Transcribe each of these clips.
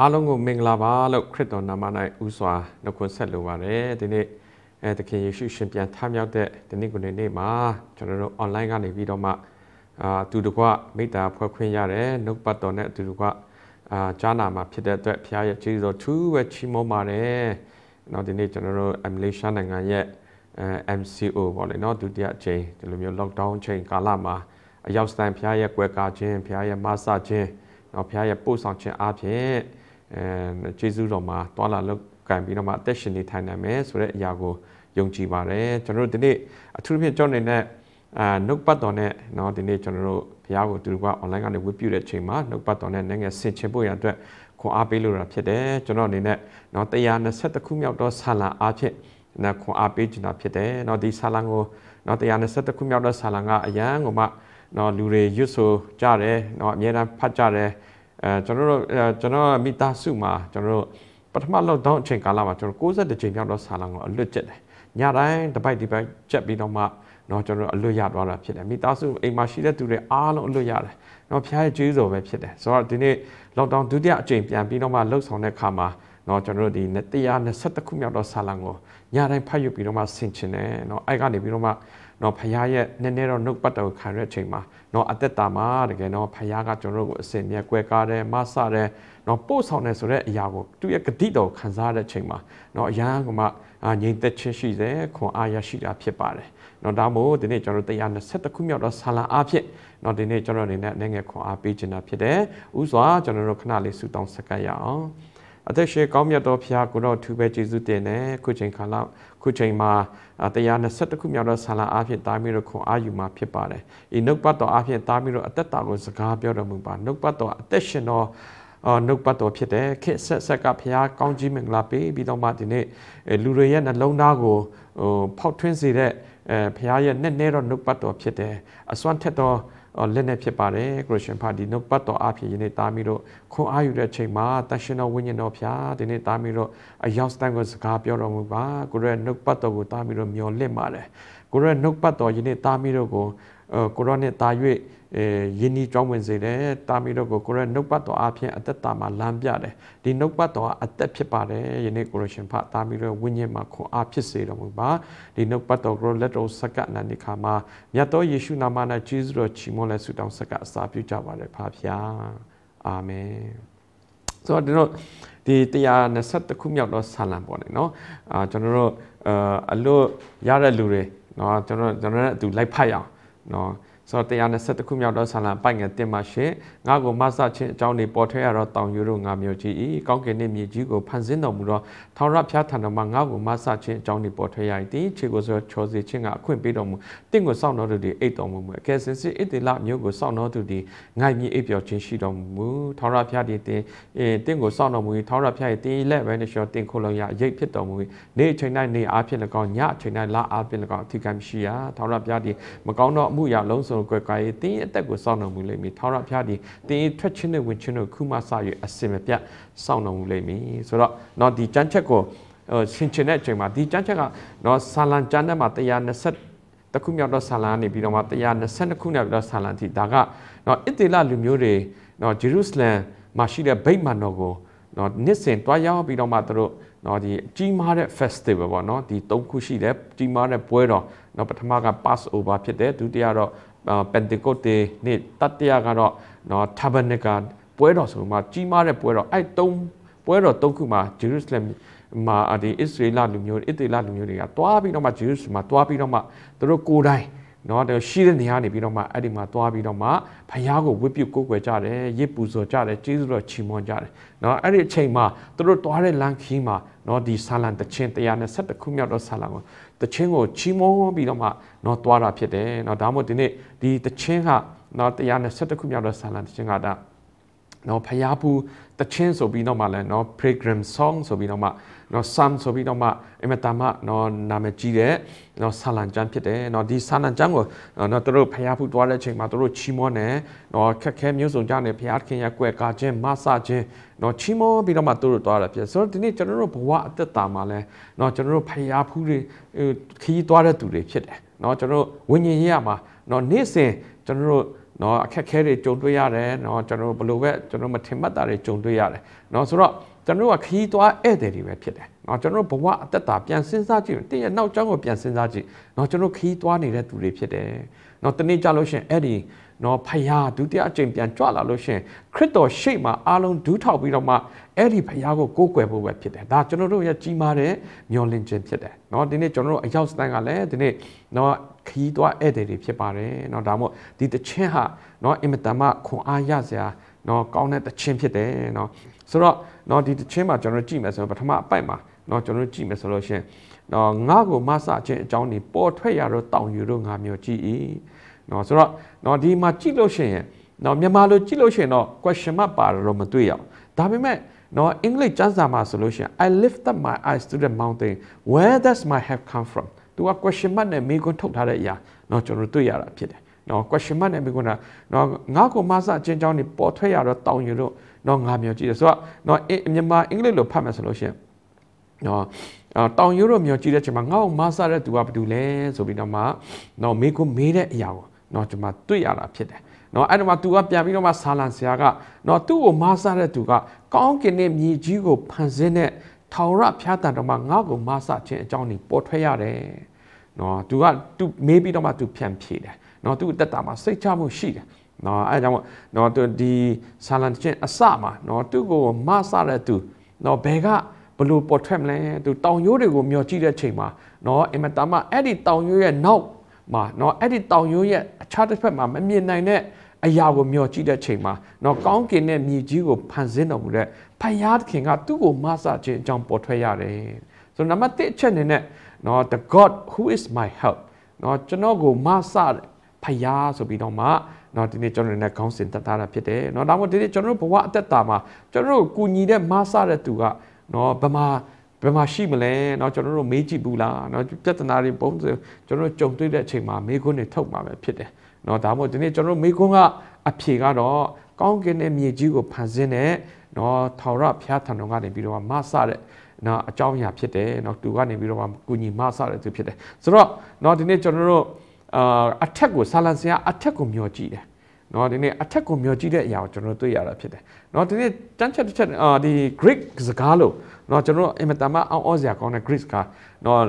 အားလုံးကိုမင်္ဂလာပါလို့ခရစ်တော်နာမ၌ဥစွာနှုတ်ခွန်းဆက်လိုပါတယ်ဒီနေ့အဲသခင်ယေရှုရှင်ပြန်ထမြောက်တဲ့ဒီနေ့ကိုနေ့မှာကျွန်တော်တို့ online ကနေပြီးတော့မှအာသူတကွမေတ္တာဖွဲ့ခွင့်ရတယ်နှုတ်ပတ်တော်နဲ့သူတကွအာကြားနာမှာဖြစ်တဲ့အတွက်ဘုရားရဲ့ကျေးဇူးတော်သူပဲချီးမွမ်းပါတယ်နော်ဒီနေ့ကျွန်တော်တို့အမလေးရှားနိုင်ငံရဲ့အဲ MCO ပေါ့လေနော်ဒုတိယအချိန်ဒီလိုမျိုး lockdown ချိန်ကာလမှာအရောက်စတိုင်ဘုရားရဲ့ကွယ်ကာခြင်းဘုရားရဲ့မဆခြင်းနော်ဘုရားရဲ့ပို့ဆောင်ခြင်းအပြင်အဲကျေးဇူးတော်မှာတွာလာလောက်ကန်ပြီးတော့မှအသက်ရှင်နေထိုင်နိုင်မယ်ဆိုတဲ့အရာကိုယုံကြည်ပါတယ်ကျွန်တော်တို့ဒီနေ့အထူးသဖြင့်ကြောင့်နေတဲ့အာနှုတ်ပတ်တော်နဲ့เนาะဒီနေ့ကျွန်တော်တို့ဘုရားကိုသူတို့က online ကနေဝတ်ပြုတဲ့အချိန်မှာနှုတ်ပတ်တော်နဲ့နိုင်ငံဆင်ခြင်ဖို့ရအတွက်ခွန်အားပေးလိုတာဖြစ်တယ်ကျွန်တော်အနေနဲ့เนาะ120ခုမြောက်သောဆာလံအားဖြင့်နာခွန်အားပေးချင်တာဖြစ်တယ်เนาะဒီဆာလံကိုเนาะ120ခုမြောက်သောဆာလံကအရန်ကိုမှเนาะလူတွေရွတ်ဆိုကြတယ်เนาะအများအားဖတ်ကြတယ်အဲကျွန်တော်တို့ကျွန်တော်မိသားစုမှာကျွန်တော်တို့ပထမလောက်တောင်းအချိန်ကာလမှာကျွန်တော်60ချိန်မြောက်တော့ဆာလောင်ကိုအလွတ်ကျက်တယ်ညတိုင်းတစ်ပိုက်တစ်ပိုက်ကျက်ပြီးတော့မှနော်ကျွန်တော်အလွတ်ရသွားတာဖြစ်တယ်မိသားစုအိမ်မှာရှိတဲ့သူတွေအားလုံးအလွတ်ရတယ်နော်ဖျားရဲ့ကျေးဇူးပဲဖြစ်တယ်ဆိုတော့ဒီနေ့ lockdown ဒုတိယအကြိမ်ပြန်ပြီးတော့မှလှုပ်ဆောင်တဲ့အခါမှာနော်ကျွန်တော်တို့ဒီ120ခုမြောက်တော့ဆာလံကိုညတိုင်းဖတ်ယူပြီးတော့မှဆင်ခြင်တယ်နော်အဲ့ကနေပြီးတော့မှနော်ဖရားရဲ့နည်းနည်းတော့နှုတ်ပတ်တော်ခံရတဲ့အချိန်မှာ နော်အသက်တာမှာတကယ်တော့ဖရားကကျွန်တော်တို့ကိုအစင်မြဲကွယ်ကားတယ်မဆတယ်နော်ပို့ဆောင်တယ်ဆိုတဲ့အရာကိုသူ့ရဲ့ဂတိတော်ခံစားရတဲ့အချိန်မှာနော်အရန်ကမှငြိမ်သက်ခြင်းရှိစေခွန်အားရရှိတာဖြစ်ပါတယ်နော်ဒါမို့ဒီနေ့ကျွန်တော်120ခုမြောက်သောဆာလံအားဖြင့်နော်ဒီနေ့ကျွန်တော်အနေနဲ့အနေငယ်ခွန်အားပေးခြင်းတာဖြစ်တယ်ဥစွာကျွန်တော်တို့ခဏလေးဆူတောင်းစကတ်ရအောင်အသက်ရှင်ကောင်းမြတ်တော်ဖရာကိုတော့ထူပဲကျေးဇူးတင်တယ်ခုချိန်ခါလောက်ခုချိန်မှာတရား22ခုမြောက်သောဆာလအားဖြင့်တားမိတို့ခွန်အာယူမှာဖြစ်ပါတယ်ဤနှုတ်ပတ်တော်အားဖြင့်တားမိတို့အသက်တာကိုစကားပြောတော်မူပါနှုတ်ပတ်တော်အသက်ရှင်တော်အော်နှုတ်ပတ်တော်ဖြစ်တယ်ခေဆက်ဆက်ကဖရာကောင်းကြီးမင်္ဂလာပေးပြီးတော့မှဒီနေ့လူတွေရဲ့နှလုံးသားကိုဟိုဖောက်ထွင်းစေတဲ့အဲဖရာရဲ့နဲ့နဲ့တော့နှုတ်ပတ်တော်ဖြစ်တယ်အစွမ်းထက်တော်လက်နဲ့ဖြစ်ပါတယ်ခရစ်ယာန်ပါတီနှုတ်ပတ်တော်အဖြစ်ယနေ့သားမီးတို့ခွန်အားယူတဲ့အချိန်မှာတန်ရှင်တော်ဝိညာဉ်တော်ဖျားဒီနေ့သားမီးတို့အယောက်စတန်ကိုစကားပြောတော်မူပါကိုရဲနှုတ်ပတ်တော်ကိုသားမီးတို့မျော်လင့်ပါတယ်ကိုရဲနှုတ်ပတ်တော်ယနေ့သားမီးတို့ကိုကိုရောနဲ့တာ၍ရင်းနှီးကြောင်းဝင်စေတယ်တာမီတို့ကိုကိုရဲ့နှုတ်ပတ်တော်အပြင်အသက်တာမှာလမ်းပြတယ်ဒီနှုတ်ပတ်တော်အသက်ဖြစ်ပါတယ်ယနေ့ကိုရရှင်ဖတာမီတို့ဝိညာဉ်မှာခွန်အားဖြစ်စေတော်မူပါဒီနှုတ်ပတ်တော်ကိုလက်တော်ဆက်ကနန္ဒီခါမှာမြတ်တော်ယေရှုနာမ၌ဂျေဇုတော်ချီးမွမ်းလက်ဆုတောင်းဆက်ကအစာပြုကြပါれဖာဖျာအာမင်ဆိုတော့ကျွန်တော်ဒီ120ခုမြောက်တော့ဆာလံပေါ့နေเนาะအာကျွန်တော်တို့အလို့ရတဲ့လူတွေเนาะကျွန်တော်ကျွန်တော်နဲ့အတူလိုက်ဖတ်ရအောင်เนาะဆိုတော့120ခုမြောက်တော့ဆာလံပိုက်ငယ်တင်ပါရှင်ငါကိုမဆချင်းအကြောင်းတွေပေါ်ထွက်ရတော့တောင်ယူတို့ငါမျိုးကြီးဤကောင်းကင်နှင့်မြေကြီးကိုဖန်ဆင်းတော်မူသောထောင်ရဖျားထံတော်မှာငါကိုမဆချင်းအကြောင်းတွေပေါ်ထွက်ရ၏တင်းခြေကိုဆိုချောစီချင်းကအခွင့်ပေးတော်မူတင့်ကိုစောင့်တော်သူသည်အိတ်တော်မူမူအကယ်စင်စစ်ဣတိလမျိုးကိုစောင့်တော်သူသည်ငိုက်မြေအိပ်ပျော်ခြင်းရှိတော်မူမူထောင်ရဖျားသည်တင်းအင်းတင့်ကိုစောင့်တော်မူ၏ထောင်ရဖျား၏တင်းလက်ပဲနှျှောတင်ခိုလုံးရရိတ်ဖြစ်တော်မူ၏နေ့အချိန်တိုင်းနေ့အားဖြင့်၎င်းညအချိန်တိုင်းလအားဖြင့်၎င်းအထူးကံရှိရာထောင်ရဖျားသည်မကောင်းသောအမှုရာလုံးစုံကွယ်ကွာ၏တင်းအသက်ကိုစောင့်တော်မူလိမ့်မည်ထောင်ရဖျားသည်သင်ထွက်ချင်းနဲ့ဝင်ချင်းတို့ခုမှစ၍အစင်မပြတ်စောင့်တော်မူလိမ့်မည်ဆိုတော့เนาะဒီကျမ်းချက်ကိုဆင်ခြင်တဲ့အချိန်မှာဒီကျမ်းချက်ကเนาะဆာလံကျမ်းထဲမှာ120တခုမြောက်တော့ဆာလံနေပြီးတော့မှ122ခုနဲ့ပြီးတော့ဆာလံတိဒါကเนาะအစ်တေလလူမျိုးတွေเนาะဂျေရုဆလမ်မှာရှိတဲ့ဗိမာန်တော်ကိုเนาะနှစ်စဉ်တွားရောက်ပြီးတော့မှသူတို့เนาะဒီကြီးမားတဲ့ festival ပေါ့เนาะဒီ၃ခုရှိတယ်ကြီးမားတဲ့ပွဲတော်เนาะပထမက Passover ဖြစ်တယ်ဒုတိယတော့ပန်တီကုတ်တေနေ့တတရကတော့နော်တာဘနစ်ကပွဲတော်ဆိုမှကြီးမားတဲ့ပွဲတော်အဲ့၃ပွဲတော်၃ခုမှာဂျေရုဆလင်မှာဒီအစ္စရေလလူမျိုးတွေအစ်တေလလူမျိုးတွေကတွားပြီးတော့မှဂျေရုဆလင်မှာတွားပြီးတော့မှသူတို့ကိုယ်တိုင်နော်တော့ရှိတဲ့နေရာနေပြီးတော့မှအဲ့ဒီမှာသွားပြီးတော့မှဘုရားကိုဝတ်ပြုကိုးကွယ်ကြတယ်ရစ်ပူဇော်ကြတယ်ကျေးဇူးတော်ချီးမွမ်းကြတယ်နော်အဲ့ဒီအချိန်မှာသူတို့သွားတဲ့လမ်းခီးမှာနော်ဒီဆာလံတခြင်း112ခုမြောက်တော့ဆာလံကိုတခြင်းကိုချီးမွမ်းပြီးတော့မှနော်သွားတာဖြစ်တယ်နော်ဒါမှမဟုတ်ဒီနေ့ဒီတခြင်းကနော်121ခုမြောက်သောဆာလံတခြင်းကဒါနော်ဖျားဘူးတချင်းဆိုပြီးတော့မှလည်းနော် program song ဆိုပြီးတော့မှနော် psalm ဆိုပြီးတော့မှအမတမနော်နာမည်ကြီးတဲ့နော်ဆာလံကျမ်းဖြစ်တယ်နော်ဒီဆာလံကျမ်းကိုနော်တို့ဖျားဘူးတွားတဲ့အချိန်မှာတို့ချီးမွမ်းတယ်နော်ခက်ခဲမျိုးစုံကြတယ်ဖျားခင်ရက်ွက်ကာခြင်းမဆခြင်းနော်ချီးမွမ်းပြီးတော့မှတို့တွားတာဖြစ်ဆိုတော့ဒီနေ့ကျွန်တော်တို့ဘဝအသက်တာမှာလဲနော်ကျွန်တော်တို့ဖျားဘူးတွေခီးတွားတဲ့သူတွေဖြစ်တယ်နော်ကျွန်တော်တို့ဝိညာဉ်ရေးရမှာနော်နေ့စဉ်ကျွန်တော်တို့เนาะအခက်ခဲတွေကြုံတွေ့ရတယ်เนาะကျွန်တော်တို့ဘလို့ပဲကျွန်တော်မထင်မှတ်တာတွေကြုံတွေ့ရတယ်เนาะဆိုတော့ကျွန်တော်ကခီးသွားဧည့်သည်တွေပဲဖြစ်တယ်เนาะကျွန်တော်ဘဝအသက်တာပြန်စဉ်းစားကြည့်တင်းရဲ့နောက်ကြောင်းကိုပြန်စဉ်းစားကြည့်เนาะကျွန်တော်ခီးသွားနေတဲ့သူတွေဖြစ်တယ်เนาะတနေ့ကြလို့ရှင်အဲ့ဒီနော်ဖယားဒုတိယအကြိမ်ပြန်ကြွလာလို့ရှင်ခရစ်တော်ရှေ့မှာအားလုံးဒူးထောက်ပြီးတော့မှအဲ့ဒီဖယားကိုကိုးကွယ်ဖို့ပဲဖြစ်တယ်ဒါကျွန်တော်တို့ရဲ့ကြီးမားတဲ့မျှော်လင့်ခြင်းဖြစ်တယ်နော်ဒီနေ့ကျွန်တော်တို့အရောက်စတန်းကလည်းဒီနေ့နော်ခီးသွားဧည့်သည်တွေဖြစ်ပါတယ်เนาะဒါမို့ဒီတခြင်းဟာเนาะအင်မတန်မှခွန်အားရစရာเนาะကောင်းတဲ့တခြင်းဖြစ်တယ်เนาะဆိုတော့เนาะဒီတခြင်းမှာကျွန်တော်ကြည့်မယ်ဆိုရင်ပထမအပိုက်မှာเนาะကျွန်တော်ကြည့်မယ်ဆိုလို့ရှင်เนาะငါ့ကိုမဆခြင်းအကြောင်းนี่ပေါ်ထွက်ရတော့တောင်ယူတော့ငါမျိုးကြည့်ဤเนาะဆိုတော့เนาะဒီမှာကြည့်လို့ရှင်နော်မြန်မာလိုကြည့်လို့ရှင်တော့ question mark ပါတော့မတွေ့ရအောင်ဒါပေမဲ့နော်အင်္ဂလိပ်ကျမ်းစာမှာဆိုလို့ရှိရင် I lift up my eyes to the mountain where does my help come from ။ तू က question mark နဲ့မေးခွန်းထုတ်ထားတဲ့အရာနော်ကျွန်တော်တွေ့ရတာဖြစ်တယ်။နော် question mark နဲ့မေးခွန်းကနော်ငါ့ကိုမဆအချင်းချောင်းနေပေါ်ထွက်ရတော့တောင်းယူတော့နော်ငါမျိုးကြည့်တယ်ဆိုတော့နော်မြန်မာအင်္ဂလိပ်လိုဖတ်မယ်ဆိုလို့ရှိရင်နော်တောင်ရိုးတော့မျိုးကြည့်တဲ့ချိန်မှာငါ့ကိုမဆတဲ့သူကဘာတူလဲဆိုပြီးတော့မှနော်မေကိုမေးတဲ့အရာကိုနော်ကျွန်မတွေ့ရတာဖြစ်တယ်နော်အဲ့ဒါမှ तू ကပြန်ပြီးတော့မှဆာလန်ဆရာကနော်သူ့ကိုမဆတဲ့သူကကောင်းကင်နဲ့မြေကြီးကိုဖန်ဆင်းတဲ့ထာဝရဘုရားတန်တော်မှာငါ့ကိုမဆခြင်းအကြောင်းนี่ပေါ်ထွက်ရတယ်။နော်သူကသူမေးပြီးတော့မှသူပြန်ဖြေတယ်။နော်သူအသက်တာမှာစိတ်ချမှုရှိတယ်။နော်အဲအကြောင်းနော်သူဒီဆာလန်ချင်းအစမှာနော်သူ့ကိုမဆတဲ့သူနော်ဘယ်ကဘလို့ပေါ်ထွက်မလဲသူတောင်ရိုးတွေကိုမျောကြည့်တဲ့ချိန်မှာနော်အင်မတာမအဲ့ဒီတောင်ရိုးရဲ့နောက်မှာနော်အဲ့ဒီတောင်ရိုးရဲ့အခြားတစ်ဖက်မှာမမြင်နိုင်တဲ့အရာကိုမျှော်ကြည့်တဲ့ချိန်မှာနော်ကောင်းကင်နဲ့မြေကြီးကိုဖန်ဆင်းတော်မူတဲ့ဖယားသခင်ကသူ့ကိုမဆခြင်းအကြောင်းပေါ်ထွက်ရတယ်ဆိုတော့နံပါတ်1အချက်အနေနဲ့နော် the god who is my help နော်ကျွန်တော်ကိုမဆတဲ့ဖယားဆိုပြီးတော့မှနော်ဒီနေ့ကျွန်တော်လည်းခေါင်းစဉ်တက်ထားတာဖြစ်တယ်နော်ဒါမှမဟုတ်ဒီနေ့ကျွန်တော်တို့ဘဝအသက်တာမှာကျွန်တော်တို့ကူညီတဲ့မဆတဲ့သူကနော်ဗမာဘယ်မှာရှိမလဲเนาะကျွန်တော်တို့မေးကြည့်ဘူးလားเนาะပြဿနာတွေပုံစံကျွန်တော်တို့ကြုံတွေ့တဲ့အချိန်မှာမေးခွန်းတွေထုတ်มาပဲဖြစ်တယ်เนาะဒါမှမဟုတ်ဒီနေ့ကျွန်တော်မိခွန်းကအဖြေကတော့ကောင်းကင်ရဲ့မြေကြီးကိုဖန်ဆင်းတဲ့เนาะထာဝရဘုရားထံတော်ကနေပြီးတော့မဆတဲ့နော်အကြောင်းအရာဖြစ်တယ်နော်သူကနေပြီးတော့ကုညီမဆတဲ့သူဖြစ်တယ်ဆိုတော့နော်ဒီနေ့ကျွန်တော်တို့အာအထက်ကိုဆာလန်ဆရာအထက်ကိုမျောကြည့်တယ်နော်ဒီနေ့အထက်ကိုမျောကြည့်တဲ့အရာကိုကျွန်တော်တို့တွေ့ရတာဖြစ်တယ်နော်ဒီနေ့တန်းချက်တစ်ချက်အာဒီ Greek စကားလို့နော်ကျွန်တော်အင်မတန်မှအောင်းအောစရာကောင်းတဲ့ Greek စကားနော်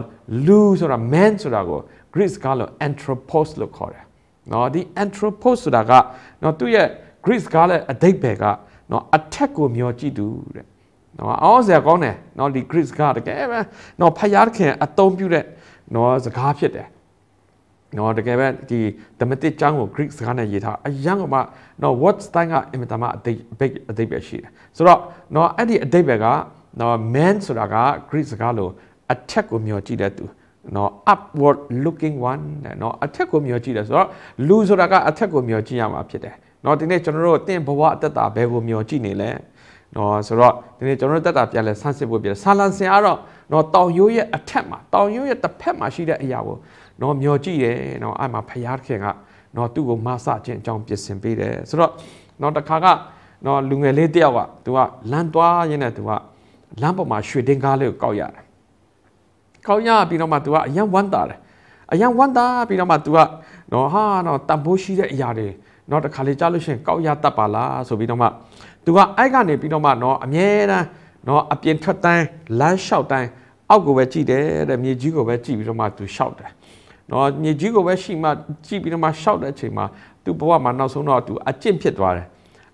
လူဆိုတာ man ဆိုတာကို Greek စကားလို့ anthropos လို့ခေါ်တယ်နော်ဒီ anthropos ဆိုတာကနော်သူ့ရဲ့ Greek စကားနဲ့အဓိပ္ပာယ်ကနော်အထက်ကိုမျောကြည့်သူတဲ့နော်အောင်းစရာကောင်းတယ်နော်ဒီ Greek စကားတကယ်ပဲနော်ဖယားခင်အသုံးပြုတဲ့နော်စကားဖြစ်တယ်နော်တကယ်ပဲဒီဓမ္မတိကျောင်းကို Greek စကားနဲ့ရေးထားအရန်ကမှနော် what style ကအင်မတန်မှအတိတ်အတိတ်ပဲရှိတယ်ဆိုတော့နော်အဲ့ဒီအတိတ်ပဲကနော် man ဆိုတာက Greek စကားလိုအထက်ကိုမျောကြည့်တဲ့သူနော် upward looking one တဲ့နော်အထက်ကိုမျှော်ကြည့်တယ်ဆိုတော့လူဆိုတာကအထက်ကိုမျှော်ကြည့်ရမှာဖြစ်တယ်နော်ဒီနေ့ကျွန်တော်တို့တင့်ဘဝအတ္တဘယ်ကိုမျှော်ကြည့်နေလဲနော်ဆိုတော့ဒီနေ့ကျွန်တော်တို့တတ္တာပြန်လဲဆန်းစစ်ဖို့ပြတယ်ဆာလန်စင်ကတော့နော်တောင်ရိုးရဲ့အထက်မှာတောင်ရိုးရဲ့တစ်ဖက်မှာရှိတဲ့အရာကိုနော်မျောကြည့်တယ်နော်အဲ့မှာဖျားခင်ကနော်သူ့ကိုမဆခြင်းအကြောင်းပြင်ဆင်ပေးတယ်ဆိုတော့နော်တခါကနော်လူငယ်လေးတယောက်ကသူကလမ်းသွားရင်းနဲ့သူကလမ်းပေါ်မှာရွှေတင်းကားလေးကိုကောက်ရတယ်ခေါင်းရပြီးတော့မှ तू ကအရန်ဝမ်းတာတယ်အရန်ဝမ်းတာပြီးတော့မှ तू ကနော်ဟာနော်တန်ဖိုးရှိတဲ့အရာတွေနော်တခါလေကြားလို့ရှိရင်ကောက်ရတတ်ပါလားဆိုပြီးတော့မှ तू ကအဲ့ကနေပြီးတော့မှနော်အမြဲတမ်းနော်အပြင်ထွက်တိုင်းလမ်းလျှောက်တိုင်းအောက်ကိုပဲကြည့်တယ်တဲ့မြေကြီးကိုပဲကြည့်ပြီးတော့မှ तू လျှောက်တယ်နော်မြေကြီးကိုပဲရှိမှကြည့်ပြီးတော့မှရှောက်တဲ့အချိန်မှာသူ့ဘဝမှာနောက်ဆုံးတော့သူအကျင့်ဖြစ်သွားတယ်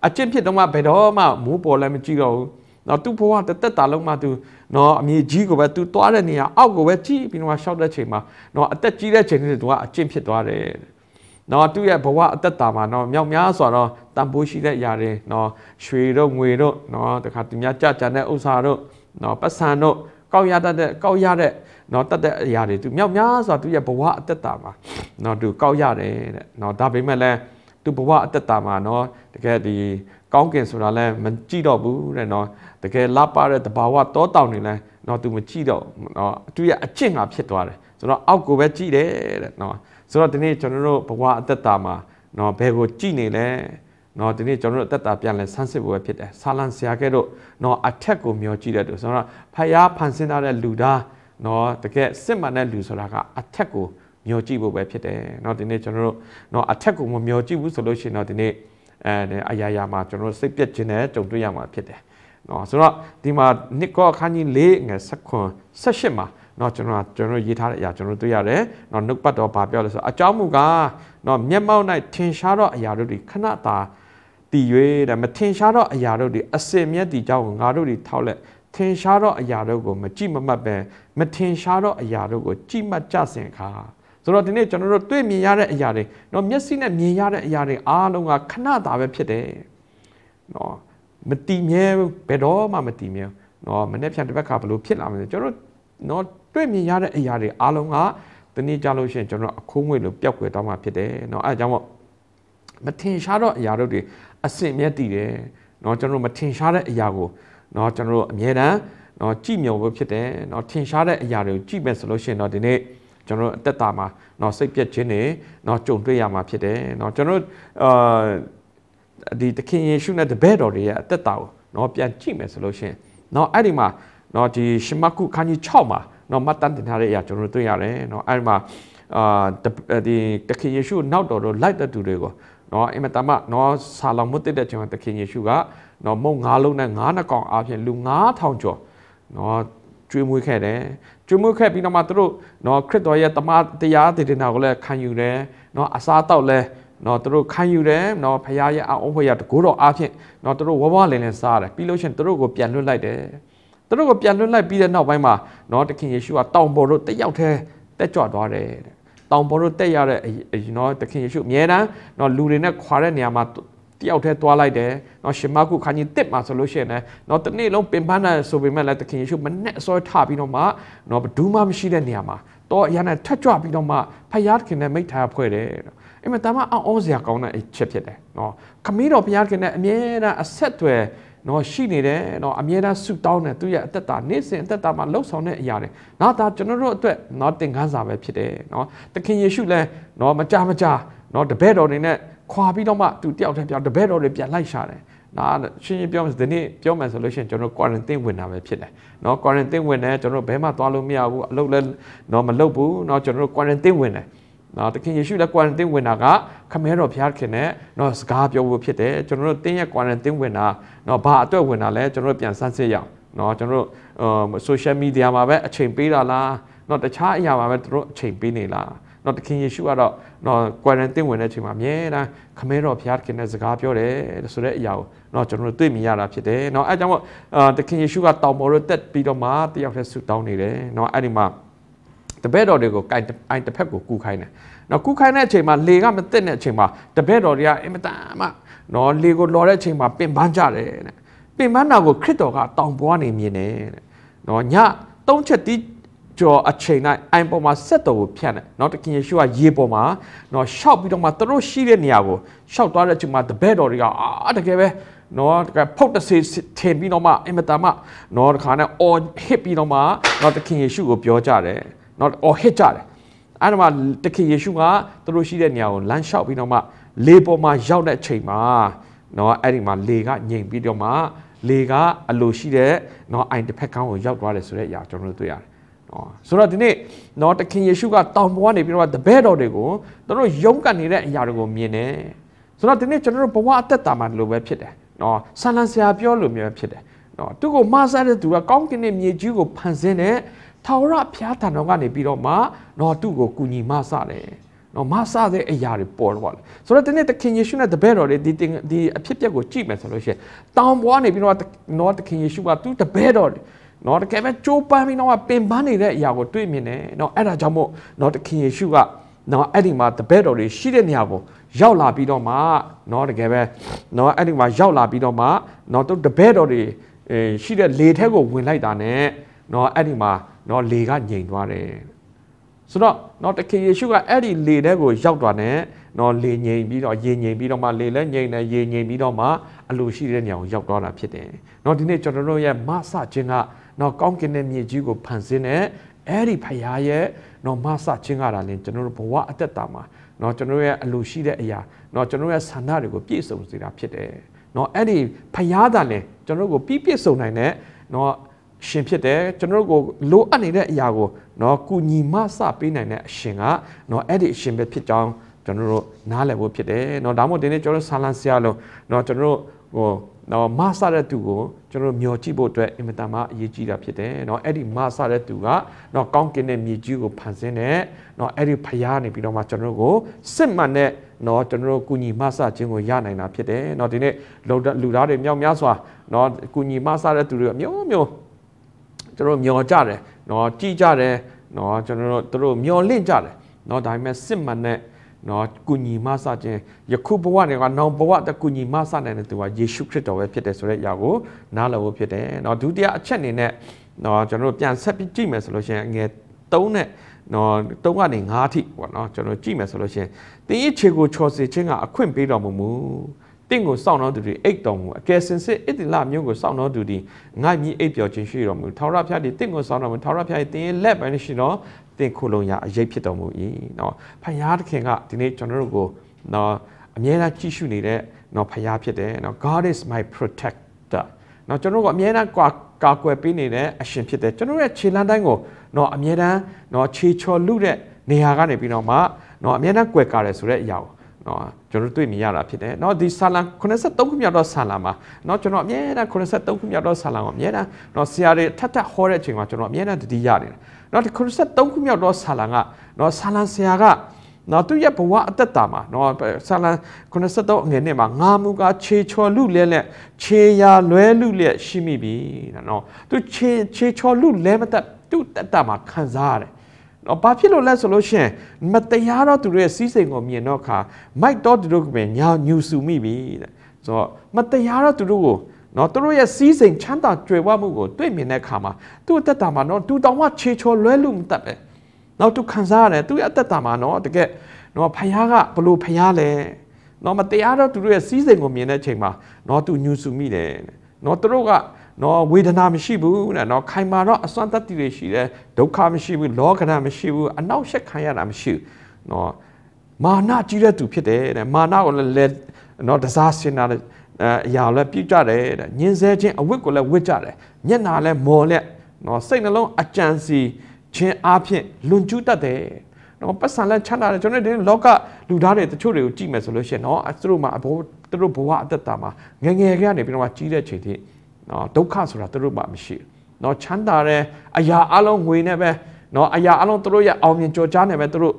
အကျင့်ဖြစ်တော့မှဘယ်တော့မှမိုးပေါ်လည်းမကြည့်တော့ဘူးနော်သူ့ဘဝတသက်တာလုံးမှသူနော်အမေကြီးကိုပဲသူသွားတဲ့နေရာအောက်ကိုပဲကြည့်ပြီးတော့ရှောက်တဲ့ချိန်မှာနော်အသက်ကြီးတဲ့ချိန်တွေသူကအကျင့်ဖြစ်သွားတယ်နော်သူ့ရဲ့ဘဝအသက်တာမှာနော်မြောက်များစွာတော့တန်ဖိုးရှိတဲ့အရာတွေနော်ရွှေတို့ငွေတို့နော်တခါသူများကြကြတဲ့ဥစ္စာတို့နော်ပတ်စံတို့ကောက်ရတတ်တဲ့ကောက်ရတဲ့နော်တတ်တဲ့အရာတွေသူမြောက်များစွာသူ့ရဲ့ဘဝအသက်တာမှာနော်သူကောက်ရတယ်တဲ့နော်ဒါပေမဲ့လည်းသူဘဝအသက်တာမှာနော်တကယ်ဒီကောင်းကင်ဆိုတာလည်းမကြည့်တော့ဘူးတဲ့နော်တကယ်လပတဲ့တဘာဝတောတောင်တွေလည်းနော်သူမကြည့်တော့နော်အတူရအကျင့်ငါဖြစ်သွားတယ်ကျွန်တော်အောက်ကိုပဲကြည့်တယ်တဲ့နော်ဆိုတော့ဒီနေ့ကျွန်တော်တို့ဘဝအသက်တာမှာနော်ဘယ်ကိုကြည့်နေလဲနော်ဒီနေ့ကျွန်တော်တို့အသက်တာပြန်လဲဆန်းစစ်ဖို့ပဲဖြစ်တယ်ဆာလန်ဆရာကဲတို့နော်အထက်ကိုမျောကြည့်တဲ့တို့ဆိုတော့ဖယားဖန်ဆင်းထားတဲ့လူသားနော်တကယ်စစ်မှန်တဲ့လူဆိုတာကအထက်ကိုမျောကြည့်ဖို့ပဲဖြစ်တယ်နော်ဒီနေ့ကျွန်တော်တို့နော်အထက်ကိုမမျောကြည့်ဘူးဆိုလို့ရှိရင်တော့ဒီနေ့အဲအရာရာမှာကျွန်တော်စိတ်ပြက်ခြင်းနဲ့ကြုံတွေ့ရမှာဖြစ်တယ်နော်ဆိုတော့ဒီမှာနှစ်ကောအခန်းကြီး၄ငယ်၁၇၁၈မှာနော်ကျွန်တော်ကျွန်တော်ရေးထားတဲ့အရာကျွန်တော်တွေ့ရတယ်နော်နှုတ်ပတ်တော်ဘာပြောလဲဆိုတော့အကြောင်းမူကားနော်မျက်မှောက်၌ထင်ရှားသောအရာတို့သည်ခဏသာတည်၍တဲ့မထင်ရှားသောအရာတို့သည်အစင်မြတ်တည်ကြောင်းငါတို့သည်ထောက်လက်ထင်ရှားသောအရာတို့ကိုမကြည့်မမှတ်ပဲမထင်ရှားသောအရာတို့ကို ကြည့်မှတ်ကြစဉ်အခါဆိုတော့ဒီနေ့ကျွန်တော်တို့တွေ့မြင်ရတဲ့အရာတွေနော်မျက်စိနဲ့မြင်ရတဲ့အရာတွေအားလုံးကခဏတာပဲဖြစ်တယ်နော်မတီမြဲဘယ်တော့မှမတီမြဲနော်မနေ့ဖြန်တစ်ပတ်ခါဘလို့ဖြစ်လာမလဲကျွန်တော်နော်တွေ့မြင်ရတဲ့အရာတွေအားလုံးကဒီနေ့ကြလို့ရှိရင်ကျွန်တော်အခိုးငွေလို့ပျောက်ကွယ်သွားမှာဖြစ်တယ်နော်အဲအကြောင်းမို့မထင်ရှားတော့အရာတို့တွေအစင်မြတ်တည်တယ်နော်ကျွန်တော်မထင်ရှားတဲ့အရာကိုနော်ကျွန်တော်တို့အမြဲတမ်းနော်ကြည့်မြုံဖို့ဖြစ်တယ်နော်ထင်ရှားတဲ့အရာတွေကိုကြည့်မယ်ဆိုလို့ရှိရင်တော့ဒီနေ့ကျွန်တော်အသက်တာမှာနော်စိတ်ပြက်ခြင်းတွေနော်ကြုံတွေ့ရမှာဖြစ်တယ်နော်ကျွန်တော်အာဒီသခင်ယေရှုနဲ့တပည့်တော်တွေရဲ့အသက်တာကိုနော်ပြန်ကြည့်မယ်ဆိုလို့ရှင်နော်အဲ့ဒီမှာနော်ဒီရှမကုခန်းကြီး6မှာနော်မှတ်တမ်းတင်ထားတဲ့အရာကျွန်တော်တွေ့ရတယ်နော်အဲ့ဒီမှာအာဒီသခင်ယေရှုနောက်တော်တို့လိုက်တဲ့သူတွေကိုနော်အင်မတမနော်ဆာလောင်မွတ်တဲ့ချိန်မှာသခင်ယေရှုကနော်မုံ၅လုံးနဲ့၅နှကောင်အားဖြင့်လူ9000ကျော်နော်ကျွေးမွေးခဲ့တယ်ကျွေးမွေးခဲ့ပြီးတော့မှသူတို့နော်ခရစ်တော်ရဲ့တမန်တရားဒေသနာကိုလည်းခံယူတယ်နော်အစားတောက်လည်းနော်သူတို့ခံယူတယ်နော်ဖရားရဲ့အောင်ဖွဲ့ရတကူတော်အားဖြင့်နော်သူတို့ဝဝလင်းလင်းစားတယ်ပြီးလို့ရှိရင်သူတို့ကိုပြန်လွတ်လိုက်တယ်သူတို့ကိုပြန်လွတ်လိုက်ပြီးတဲ့နောက်ပိုင်းမှာနော်တခင်ယေရှုကတောင်ပေါ်တို့တက်ရောက်သေးတက်ကြွသွားတယ်တောင်ပေါ်တို့တက်ရတဲ့နော်တခင်ယေရှုအမြဲတမ်းနော်လူတွေနဲ့ခွာတဲ့နေရာမှာတယောက်တည်းသွားလိုက်တယ်เนาะရှင်မကုခန်းကြီးတစ်မှာဆိုလို့ရှိရင်လည်းเนาะတစ်နေ့လုံးပင်ပန်းတယ်ဆိုပေမဲ့လည်းသခင်ယေရှုမနဲ့အစောထပြီးတော့မှเนาะဘဒူးမှမရှိတဲ့နေရာမှာတော့အရာနဲ့ထက်ကြွပြီးတော့မှဖယားခင်နဲ့မိထားဖွဲ့တယ်အမှန်တမ်းအောင်အောင်စရာကောင်းတဲ့အချက်ဖြစ်တယ်เนาะခမီးတော်ဖယားခင်နဲ့အမြဲတမ်းအဆက်အသွယ်နော်ရှိနေတယ်နော်အမြဲတမ်းဆုတောင်းတယ်သူရဲ့အသက်တာနေ့စဉ်အသက်တာမှာလှုပ်ဆောင်တဲ့အရာတွေနော်ဒါကျွန်တော်တို့အတွက်နော်သင်ခန်းစာပဲဖြစ်တယ်နော်သခင်ယေရှုလည်းနော်မကြမကြနော်တပည့်တော်တွေနဲ့ခွာပြီးတော့မှသူတယောက်တည်းပြောင်းတပည့်တော်တွေပြန်လိုက်ရှာတယ်နာရှင်းရှင်းပြောမယ်ဒီနေ့ပြောမယ်ဆိုလို့ရှိရင်ကျွန်တော် quarantine ဝင်တာပဲဖြစ်တယ်เนาะ quarantine ဝင်တယ်ကျွန်တော်ဘဲမှသွားလို့မရဘူးအလုပ်လည်းเนาะမလုပ်ဘူးเนาะကျွန်တော် quarantine ဝင်တယ်နော်တခင်ယေရှုလည်း quarantine ဝင်တာကခမဲတော်ဘုရားခင်နဲ့နော်စကားပြောဖို့ဖြစ်တယ်ကျွန်တော်တို့တင်းရဲ့ quarantine ဝင်တာနော်ဘာအတွက်ဝင်တာလဲကျွန်တော်တို့ပြန်စမ်းစစ်ရအောင်နော်ကျွန်တော်တို့ social media မှာပဲအချိန်ပေးတာလားနော်တခြားအရာမှာပဲတို့အချိန်ပေးနေလားနော်သခင်ယေရှုကတော့နော်ကွာရန်တင်းဝင်တဲ့အချိန်မှာအမြဲတမ်းခမဲတော်ဘုရားသခင်နဲ့စကားပြောတယ်ဆိုတဲ့အရာကိုနော်ကျွန်တော်တို့တွေ့မြင်ရတာဖြစ်တယ်နော်အဲအကြောင်းမို့သခင်ယေရှုကတောင်ပေါ်တို့တက်ပြီးတော့မှတယောက်တည်းဆူတောင်းနေတယ်နော်အဲ့ဒီမှာတပည့်တော်တွေကိုကင်အိုင်တစ်ဖက်ကိုကူခိုင်းတယ်နော်ကူခိုင်းတဲ့အချိန်မှာလေကမတက်တဲ့အချိန်မှာတပည့်တော်တွေကအင်မတန်မှနော်လေကိုလော်တဲ့အချိန်မှာပင်ပန်းကြတယ်တဲ့ပင်ပန်းတာကိုခရစ်တော်ကတောင်ပေါ်ကနေမြင်တယ်တဲ့နော်ညသုံးချက်တီးကျော်အချိန်တိုင်းအိုင်ပေါ်မှာဆက်တော်ကိုဖြတ်တယ်เนาะတခင်ယေရှုကရေပေါ်မှာเนาะရှောက်ပြီးတော့မှသူတို့ရှိတဲ့နေရာကိုရှောက်သွားတဲ့အချိန်မှာတပည့်တော်တွေကအာတကယ်ပဲเนาะတကယ်ဖုတ်တဆေထင်ပြီးတော့မှအင်မတန်မှเนาะတခါနဲ့ on hit ပြီးတော့မှเนาะတခင်ယေရှုကို ပြောကြတယ်เนาะ on hit ကြတယ်အဲ့ဒါမှတခင်ယေရှုကသူတို့ရှိတဲ့နေရာကိုလမ်းလျှောက်ပြီးတော့မှလေပေါ်မှာရောက်တဲ့အချိန်မှာเนาะအဲ့ဒီမှာ လေကငြိမ်ပြီးတော့မှ လေကအလိုရှိတဲ့เนาะအိုင်တစ်ဖက်ကန်းကိုရောက်သွားတယ်ဆိုတဲ့အရာကျွန်တော်တို့တွေ့ရတယ်ဆိုတော့ဒီနေ့နော်တခင်ယေရှုကတောင်ပေါ်ကနေပြီးတော့တပည့်တော်တွေကိုသူတို့ယုံကန်နေတဲ့အရာတွေကိုမြင်တယ်ဆိုတော့ဒီနေ့ကျွန်တော်တို့ဘဝအသက်တာမှာဒီလိုပဲဖြစ်တယ်နော်ဆန္ဒဆရာပြောလို့မျိုးဖြစ်တယ်နော်သူကိုမဆတဲ့သူကကောင်းကင်နဲ့မြေကြီးကိုဖန်ဆင်းတဲ့ထာဝရဘုရားတန်တော်ကနေပြီးတော့မှ နော်သူ့ကိုကူညီမဆတယ်နော်မဆတဲ့အရာတွေပေါ်တော့လေဆိုတော့ဒီနေ့သခင်ယေရှုနဲ့တပည့်တော်တွေဒီဒီအဖြစ်အပျက်ကိုကြည့်မယ်ဆိုလို့ရှိရင်တောင်ပေါ်ကနေပြီးတော့နော်သခင်ယေရှုကသူ့တပည့်တော်တွေเนาะတကယ်ပဲကြိုးပမ်းပြီးတော့ပင်ပန်းနေတဲ့အရာကိုတွေ့မြင်တယ်เนาะအဲ့ဒါကြောင့်မို့เนาะတခင်ယေရှုကเนาะအဲ့ဒီမှာတပည့်တော်တွေရှိတဲ့နေရာကိုရောက်လာပြီးတော့မှเนาะတကယ်ပဲเนาะအဲ့ဒီမှာရောက်လာပြီးတော့မှเนาะသူတပည့်တော်တွေရှိတဲ့လေထဲကိုဝင်လိုက်တာ ਨੇ เนาะအဲ့ဒီမှာเนาะလေကငြိမ်သွားတယ်ဆိုတော့เนาะတခင်ယေရှုကအဲ့ဒီလေထဲကိုရောက်သွားတယ်เนาะလေငြိမ်ပြီးတော့ရေငြိမ်ပြီးတော့မှလေလည်းငြိမ်တယ်ရေငြိမ်ပြီးတော့မှအလိုရှိတဲ့နေရာကိုရောက်သွားတာဖြစ်တယ်เนาะဒီနေ့ကျွန်တော်တို့ရဲ့မဆခြင်းကနော်ကောင်းကင်ရဲ့မြေကြီးကိုဖန်ဆင်းတဲ့အဲ့ဒီဖရားရဲ့နော်မဆချင်းကတာလင်ကျွန်တော်တို့ဘဝအသက်တာမှာနော်ကျွန်တော်ရဲ့အလိုရှိတဲ့အရာနော်ကျွန်တော်ရဲ့ဆန္ဒတွေကိုပြည့်စုံစေတာဖြစ်တယ်နော်အဲ့ဒီဖရားတာလင်ကျွန်တော်တို့ကိုပြည့်ပြည့်စုံနိုင်တဲ့နော်ရှင်ဖြစ်တယ်ကျွန်တော်တို့ကိုလိုအပ်နေတဲ့အရာကိုနော်ကုညီမဆပေးနိုင်တဲ့အရှင်ကနော်အဲ့ဒီအရှင်ပဲဖြစ်ကြောင်းကျွန်တော်တို့နားလည်ဖို့ဖြစ်တယ်เนาะဒါမှမဟုတ်ဒီနေ့ကျွန်တော်တို့ဆာလန်ဆရာလုံးเนาะကျွန်တော်တို့ဟိုနော်မဆတဲ့သူကိုကျွန်တော်မျောကြည့်ဖို့အတွက်အင်မတန်မှအရေးကြီးတာဖြစ်တယ်နော်အဲ့ဒီမဆတဲ့သူကနော်ကောင်းကင်တဲ့မြေကြီးကိုဖန်ဆင်းတဲ့နော်အဲ့ဒီဖျားနေပြီးတော့မှကျွန်တော်တို့ကိုစစ်မှန်တဲ့နော်ကျွန်တော်တို့ကုညီမဆခြင်းကိုရနိုင်တာဖြစ်တယ်နော်ဒီနေ့လူသားတွေမြောက်များစွာနော်ကုညီမဆတဲ့သူတွေအမျိုးမျိုးကျွန်တော်မျောကြတယ်နော်ကြည်ကြတယ်နော်ကျွန်တော်တို့တို့မျောလင့်ကြတယ်နော်ဒါပေမဲ့စစ်မှန်တဲ့နော်ကုညီမဆခြင်းယခုဘဝနဲ့ကနောင်ဘဝတကုညီမဆနိုင်တဲ့သူကယေရှုခရစ်တော်ပဲဖြစ်တယ်ဆိုတဲ့အရာကိုနားလည်ဖို့ဖြစ်တယ်နော်ဒုတိယအချက်အနေနဲ့နော်ကျွန်တော်တို့ပြန်ဆက်ပြီးကြည့်မယ်ဆိုလို့ရှိရင်ငယ်3နဲ့နော်3ကနေ5အထိပေါ့နော်ကျွန်တော်ကြည့်မယ်ဆိုလို့ရှိရင်တင်းရဲ့ခြေကိုချော်စေခြင်းကအခွင့်ပေးတော်မူမူတင့်ကိုစောင့်တော်သူတွေအိတ်တော်မူအကယ်စင်စစ်အစ်တလမျိုးကိုစောင့်တော်သူတွေငါ့မြည်အိတ်ပြောခြင်းရှိတော်မူထာဝရဘုရားဒီတင့်ကိုစောင့်တော်မူထာဝရဘုရားဒီတင်းရဲ့လက်ပိုင်းရှိတော်သင်ခုလုံးရာအရေးဖြစ်တော်မူ၏เนาะဖယားသခင်ကဒီနေ့ကျွန်တော်တို့ကိုเนาะအမြဲတမ်းကြည့်ရှုနေတဲ့เนาะဖယားဖြစ်တယ်เนาะ God is my protector เนาะကျွန်တော်တို့ကအမြဲတမ်းကွာကာကွယ်ပေးနေတဲ့အရှင်ဖြစ်တယ်ကျွန်တော်ရဲ့ခြေလမ်းတိုင်းကိုเนาะအမြဲတမ်းเนาะခြေချော်လူတဲ့နေရာကနေပြီးတော့မှเนาะအမြဲတမ်းကွယ်ကာတယ်ဆိုတဲ့အရာကိုနော်ကျွန်တော်တွေ့မြင်ရတာဖြစ်တယ်နော်ဒီဆာလံ83ခုမြောက်သောဆာလံမှာနော်ကျွန်တော်အမြဲတမ်း83ခုမြောက်သောဆာလံကိုအမြဲတမ်းနော်ဆရာတွေထပ်ထပ်ဟောတဲ့အချိန်မှာကျွန်တော်အမြဲတမ်းတတိရတယ်နော်ဒီ83ခုမြောက်တော့ဆာလန်ကနော်ဆာလန်ဆရာကနော်သူရဲ့ဘဝအသက်တာမှာနော်ဆာလန်83အငယ်နှစ်မှာငါမူကခြေချော်လူလဲလဲခြေရာလွဲလူလဲရှိမိပြီနော်သူခြေခြေချော်လူလဲမသက်သူ့တက်တာမှာခံစားရတယ်တော့ဘာဖြစ်လို့လဲဆိုလို့ရှင်မတရားတော့သူတို့ရဲ့စီးစိမ်ကိုမြင်တော့ခါမိုက်တော့သူတို့ကပဲညာညူစုမိပြီတဲ့ဆိုတော့မတရားတော့သူတို့ကိုနော်သူတို့ရဲ့စီးစိမ်ချမ်းသာကြွယ်ဝမှုကိုတွေ့မြင်တဲ့အခါမှာသူ့အသက်တာမှာနော်သူတောင်မှခြေချော်လွဲလို့မတတ်ပဲနောက်သူခံစားရတယ်သူ့ရဲ့အသက်တာမှာနော်တကယ်နော်ဖခင်ကဘလို့ဖခင်လဲနော်မတရားတော့သူတို့ရဲ့စီးစိမ်ကိုမြင်တဲ့အချိန်မှာနော်သူညူဆူမိတယ်နော်သူတို့ကနော်ဝေဒနာမရှိဘူးတဲ့နော်ခိုင်မာတော့အစွမ်းတတ္တိတွေရှိတယ်ဒုက္ခမရှိဘူးလောကဓာတ်မရှိဘူးအနောက်ရှက်ခံရတာမရှိဘူးနော်မာနကြီးတဲ့သူဖြစ်တယ်တဲ့မာနကိုလည်းနော်တစားစင်တာအရာလည်းပြုတ်ကြတယ်တဲ့ညင်ဆဲခြင်းအဝတ်ကိုလည်းဝတ်ကြတယ်ညက်နာလည်းမော်လက်နော်စိတ်နှလုံးအကြံစီခြင်းအားဖြင့်လွန်ကျူးတတ်တယ်နော်ပတ်စံလည်းချမ်းသာတယ်ကျွန်တော်တို့လောကလူသားတွေတချို့တွေကိုကြည့်မယ်ဆိုလို့ရှိရင်နော်သူတို့မှာဘောသူတို့ဘဝအတ္တတာမှာငငယ်ကနေပြီးတော့ကြီးတဲ့ချိန်ထိနော်ဒုက္ခဆိုတာသူတို့မှာမရှိဘူးနော်ချမ်းသာတဲ့အရာအလုံးငွေနဲ့ပဲနော်အရာအလုံးသူတို့ရဲ့အောင်မြင်ကြော်ကြားနေပဲသူတို့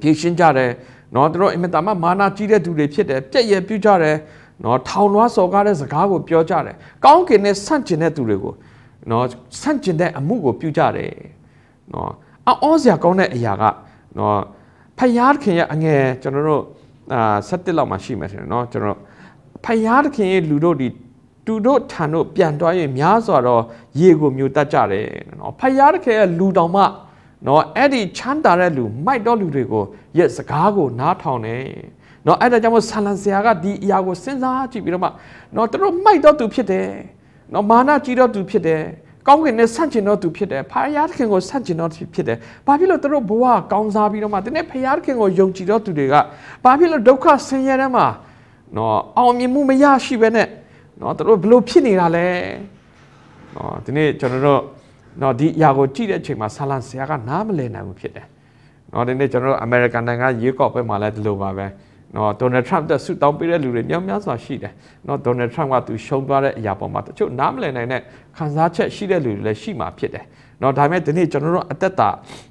ဖြည့်ရှင်းကြတယ်နော်သူတို့အင်မတန်မှမာနကြီးတဲ့သူတွေဖြစ်တယ်ပြက်ရပြူးကြတယ်နော်ထောင်လွှားစော်ကားတဲ့စကားကိုပြောကြတယ်ကောင်းကင်နဲ့ဆန့်ကျင်တဲ့သူတွေကိုနော်ဆန့်ကျင်တဲ့အမှုကိုပြုကြတယ်နော်အောစရာကောင်းတဲ့အရာကနော်ဖယားခင်ရဲ့အငယ်ကျွန်တော်တို့အာ17လောက်မှရှိမယ်ထင်တယ်နော်ကျွန်တော်ဖယားခင်ရဲ့လူတို့ဒီသူတို့ထံတို့ပြန်တွားရင်များစွာတော့ရေကိုမျိုးတတ်ကြတယ်နော်ဖယားခင်ရဲ့လူတော်မှနော်အဲ့ဒီချမ်းသာတဲ့လူ မိုက်တော်လူတွေကိုရဲ့စကားကို နားထောင်တယ်เนาะအဲ့ဒါကြောင့်မို့ဆာလန်ဆရာကဒီအရာကိုစဉ်းစားကြည့်ပြီးတော့မှเนาะသူတို့မိုက်တော့သူဖြစ်တယ်เนาะမာနကြီးတော့သူဖြစ်တယ်ကောင်းကင်နဲ့ဆန့်ကျင်တော့သူဖြစ်တယ်ဖယားသခင်ကိုဆန့်ကျင်တော့သူဖြစ်တယ်ဘာဖြစ်လို့သူတို့ဘဝကောင်းစားပြီးတော့မှတနေ့ဖယားသခင်ကိုယုံကြည်တော့သူတွေကဘာဖြစ်လို့ဒုက္ခဆင်းရဲတဲ့မှာเนาะအောင်မြင်မှုမရရှိပဲနဲ့เนาะသူတို့ဘလို့ဖြစ်နေတာလဲเนาะဒီနေ့ကျွန်တော်တို့เนาะဒီအရာကိုကြည့်တဲ့အချိန်မှာဆာလန်ဆရာကနားမလည်နိုင်ဘူးဖြစ်တယ်เนาะဒီနေ့ကျွန်တော်တို့အမေရိကန်နိုင်ငံရေကော့ပွဲမှာလည်းဒီလိုပါပဲနော်ဒေါ်နယ်ထရန့်တက်ဆူတောင်းပေးတဲ့လူတွေမြောက်များစွာရှိတယ်နော်ဒေါ်နယ်ထရန့်ကသူရှုံးသွားတဲ့အရာပေါ်မှာတချို့နားမလည်နိုင်တဲ့ခံစားချက်ရှိတဲ့လူတွေလည်းရှိမှာဖြစ်တယ်နော်ဒါပေမဲ့ဒီနေ့ကျွန်တော်တို့အသက်တာ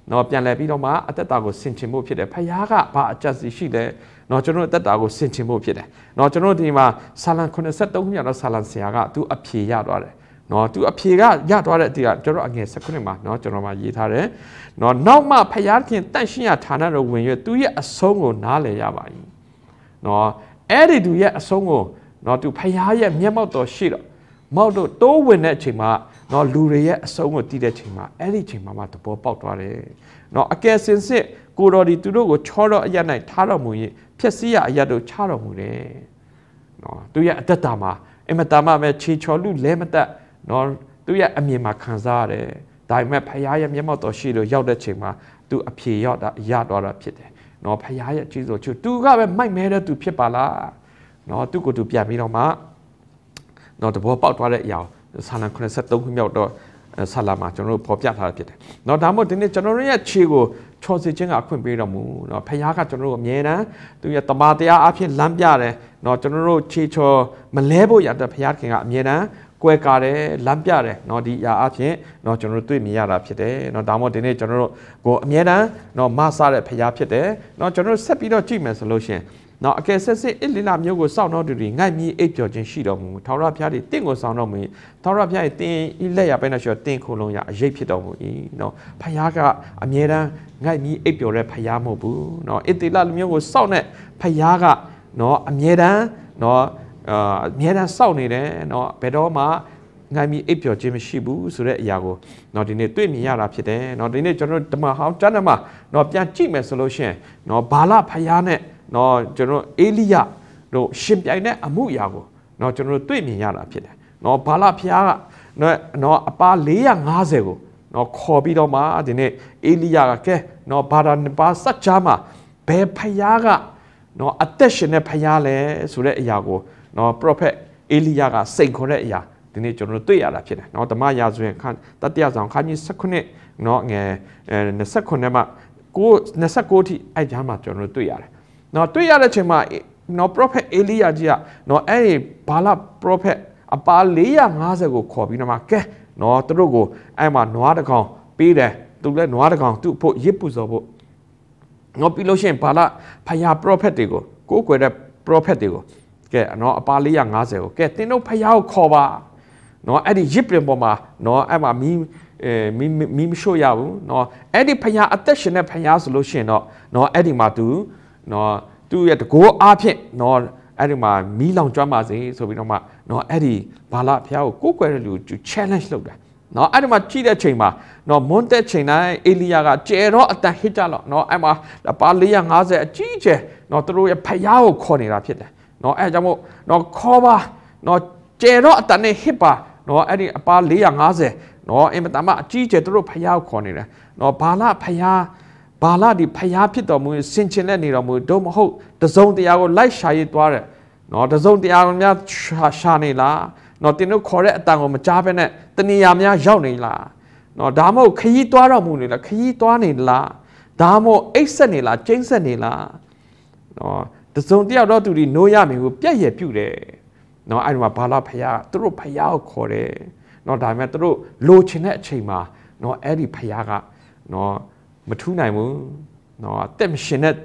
နော်ပြန်လည်ပြီးတော့မှအသက်တာကိုဆင်ခြင်ဖို့ဖြစ်တယ်ဖခင်ကဘာအကြစီရှိလဲနော်ကျွန်တော်တို့အသက်တာကိုဆင်ခြင်ဖို့ဖြစ်တယ်နော်ကျွန်တော်တို့ဒီမှာဆာလံ83ခုမြောက်တော့ဆာလံဆရာကသူအဖြေရသွားတယ်နော်သူအဖြေကရသွားတဲ့အတီကကျွန်တော်အငယ်19မှာနော်ကျွန်တော်မှရေးထားတယ်နော်နောက်မှဖခင်တန့်ရှင်းရဌာနတော်ဝင်ရွက်သူရဲ့အဆုံးကိုနားလည်ရပါ၏နော်အဲ့ဒီသူရဲ့အဆုံးကိုနော်သူဖရားရဲ့မျက်မှောက်တော်ရှိတော့မောက်တို့တိုးဝင်တဲ့အချိန်မှာနော်လူတွေရဲ့အဆုံးကိုတည်တဲ့အချိန်မှာအဲ့ဒီအချိန်မှာမှသဘောပေါက်သွားတယ်နော်အကယ်စင်စစ် ကိုတော်ဒီသူတို့ကိုချောတော့အရ၌ထားတော်မူ၏ဖြက်စီးရအရတို့ချတော်မူတယ်နော်သူရဲ့အသက်တာမှာအင်မတန်မှပဲခြေချော်လူလဲမတတ် နော်သူရဲ့အမြင်မှာခံစားရတယ်ဒါပေမဲ့ဖရားရဲ့မျက်မှောက်တော်ရှိလို့ရောက်တဲ့ချိန်မှာသူအဖြေရောက်တာရသွားတာဖြစ်တယ်နော်ဖရားရဲ့ကြီးဆိုချူသူကပဲမိုက်မဲတဲ့သူဖြစ်ပါလားနော်သူ့ကိုယ်သူပြန်ပြီးတော့မှနော်တဘောပေါက်သွားတဲ့အရာဆာလံ83ခုမြောက်တော့ဆာလာမှာကျွန်တော်တို့ပေါ်ပြထားတာဖြစ်တယ်။နော်ဒါမှမဟုတ်ဒီနေ့ကျွန်တော်တို့ရဲ့ခြေကိုချော်စေခြင်းကအခွင့်ပေးတော်မူနော်ဖခင်ကကျွန်တော်တို့အမြဲတမ်းသူရဲ့တမန်တရားအဖြစ်လမ်းပြတယ်နော်ကျွန်တော်တို့ခြေချော်မလဲဖို့ရတဲ့ဖခင်ကအမြဲတမ်းကွဲကားတယ်လမ်းပြတယ်เนาะဒီအရာအဖြစ်เนาะကျွန်တော်တို့တွေ့မြင်ရတာဖြစ်တယ်เนาะဒါမှမဟုတ်ဒီနေ့ကျွန်တော်တို့ကိုအမြဲတမ်းเนาะမဆတဲ့ဖျားဖြစ်တယ်เนาะကျွန်တော်တို့ဆက်ပြီးတော့ကြည့်မယ်ဆိုလို့ရှင်နော်အကယ်ဆက်စစ်အစ်လီလာမျိုးကိုစောင့်တော့တူတူငိုက်မြည်အိပ်ပျော်ခြင်းရှိတော်မူထာဝရဘုရားသည်တင့်ကိုစောင့်တော့မူထာဝရဘုရား၏တင်ဤလက်ရပဲနဲ့ဆိုတော့တင့်ခိုးလုံးရအရေးဖြစ်တော်မူ၏နော်ဘုရားကအမြဲတမ်းငိုက်မြည်အိပ်ပျော်တဲ့ဘုရားမဟုတ်ဘူးနော်အစ်တီလာမျိုးကိုစောင့်တဲ့ဘုရားကနော်အမြဲတမ်းနော်အာအများအားစောင့်နေတယ်เนาะဘယ်တော့မှငိုင်းပြီးအိပ်ပျော်ခြင်းမရှိဘူးဆိုတဲ့အရာကိုเนาะဒီနေ့တွေ့မြင်ရတာဖြစ်တယ်เนาะဒီနေ့ကျွန်တော်တို့ဓမ္မဟောင်းတန်းတမเนาะပြန်ကြည့်မယ်ဆိုလို့ရှင်เนาะဘာလဖယားနဲ့เนาะကျွန်တော်အေလိယတို့ရှင်ပြိုင်တဲ့အမှုအရာကိုเนาะကျွန်တော်တို့တွေ့မြင်ရတာဖြစ်တယ်เนาะဘာလဖယားကเนาะเนาะအပါ450ကိုเนาะခေါ်ပြီးတော့မှဒီနေ့အေလိယကကဲเนาะဘာသာနှစ်ပါးစัจ जा မှာဘယ်ဖယားကเนาะအသက်ရှင်တဲ့ဖယားလဲဆိုတဲ့အရာကိုနော် prophet အေလိယကစိန်ခေါ်တဲ့အရာဒီနေ့ကျွန်တော်တို့တွေ့ရတာဖြစ်တယ်နော်ဓမ္မရာဇဝင်ခန်းတတိယဆောင်ခန်းကြီး19နော်ငယ်29မှာကို29ထိအဲ့ကြားမှာကျွန်တော်တို့တွေ့ရတယ်နော်တွေ့ရတဲ့အချိန်မှာနော် prophet အေလိယကြီးကနော်အဲ့ဒီဘာလ prophet အပါ450ကိုခေါ်ပြီးတော့မှကဲနော်သူတို့ကိုအဲ့မှာနွားတစ်ကောင်ပေးတယ်သူလည်းနွားတစ်ကောင်သူ့ဖို့ရစ်ပူဇော်ဖို့နော်ပြီးလို့ရှိရင်ဘာလဖယား prophet တွေကိုကိုးကွယ်တဲ့ prophet တွေကိုကဲနော်အပါ450ကိုကဲတင်းတို့ဖျားကိုခေါ်ပါနော်အဲ့ဒီရစ်ပရင်ပေါ်မှာနော်အဲ့မှာမီးအဲမီးမီးမရှို့ရဘူးနော်အဲ့ဒီဖျားအသက်ရှင်တဲ့ဖျားဆိုလို့ရှိရင်တော့နော်အဲ့ဒီမှာသူနော်သူ့ရဲ့တကိုးအားဖြင့်နော်အဲ့ဒီမှာမီးလောင်ကျွမ်းပါစေဆိုပြီးတော့မှနော်အဲ့ဒီဘာလာဖျားကိုကိုယ်ွယ်တဲ့လူသူ challenge လုပ်တာနော်အဲ့ဒီမှာကြည့်တဲ့ချိန်မှာနော်မွန်းတဲ့ချိန်တိုင်းအေလီယာကကျဲတော့အတန်ဟစ်ကြတော့နော်အဲ့မှာပါ450အကြီးကျယ်နော်သူတို့ရဲ့ဖျားကိုခေါ်နေတာဖြစ်တယ်နော်အဲကြောင့်မို့နော်ခေါ်ပါနော်ကျဲတော့အတန်နဲ့ဟစ်ပါနော်အဲ့ဒီအပါ450နော်အင်မတန်မှအကြီးကျယ်သူတို့ဖျားခေါ်နေတယ်နော်ဘာလဖျားဘာလဒီဖျားဖြစ်တော်မူစင်ချင်တဲ့နေတော်မူတို့မဟုတ်တစုံတရားကိုလိုက်ရှာရေးသွားတယ်နော်တစုံတရားများရှာနေလားနော်တင်တို့ခေါ်တဲ့အတန်ကိုမကြားဘဲနဲ့တဏှာများရောက်နေလားနော်ဒါမှမဟုတ်ခยีသွားတော်မူနေလားခยีသွားနေလားဒါမှမဟုတ်အိတ်ဆက်နေလားကျိန်းဆက်နေလားနော်တစုံတယောက်တော့သူဒီနိုးရမင်းကိုပြက်ရပြုတ်တယ်နော်အဲ့ဒီမှာဘာလာဖရားသူတို့ဖရားကိုခေါ်တယ်နော်ဒါပေမဲ့သူတို့လိုချင်တဲ့အချိန်မှာနော်အဲ့ဒီဖရားကနော်မထူးနိုင်ဘူးနော်အသက်မရှင်တဲ့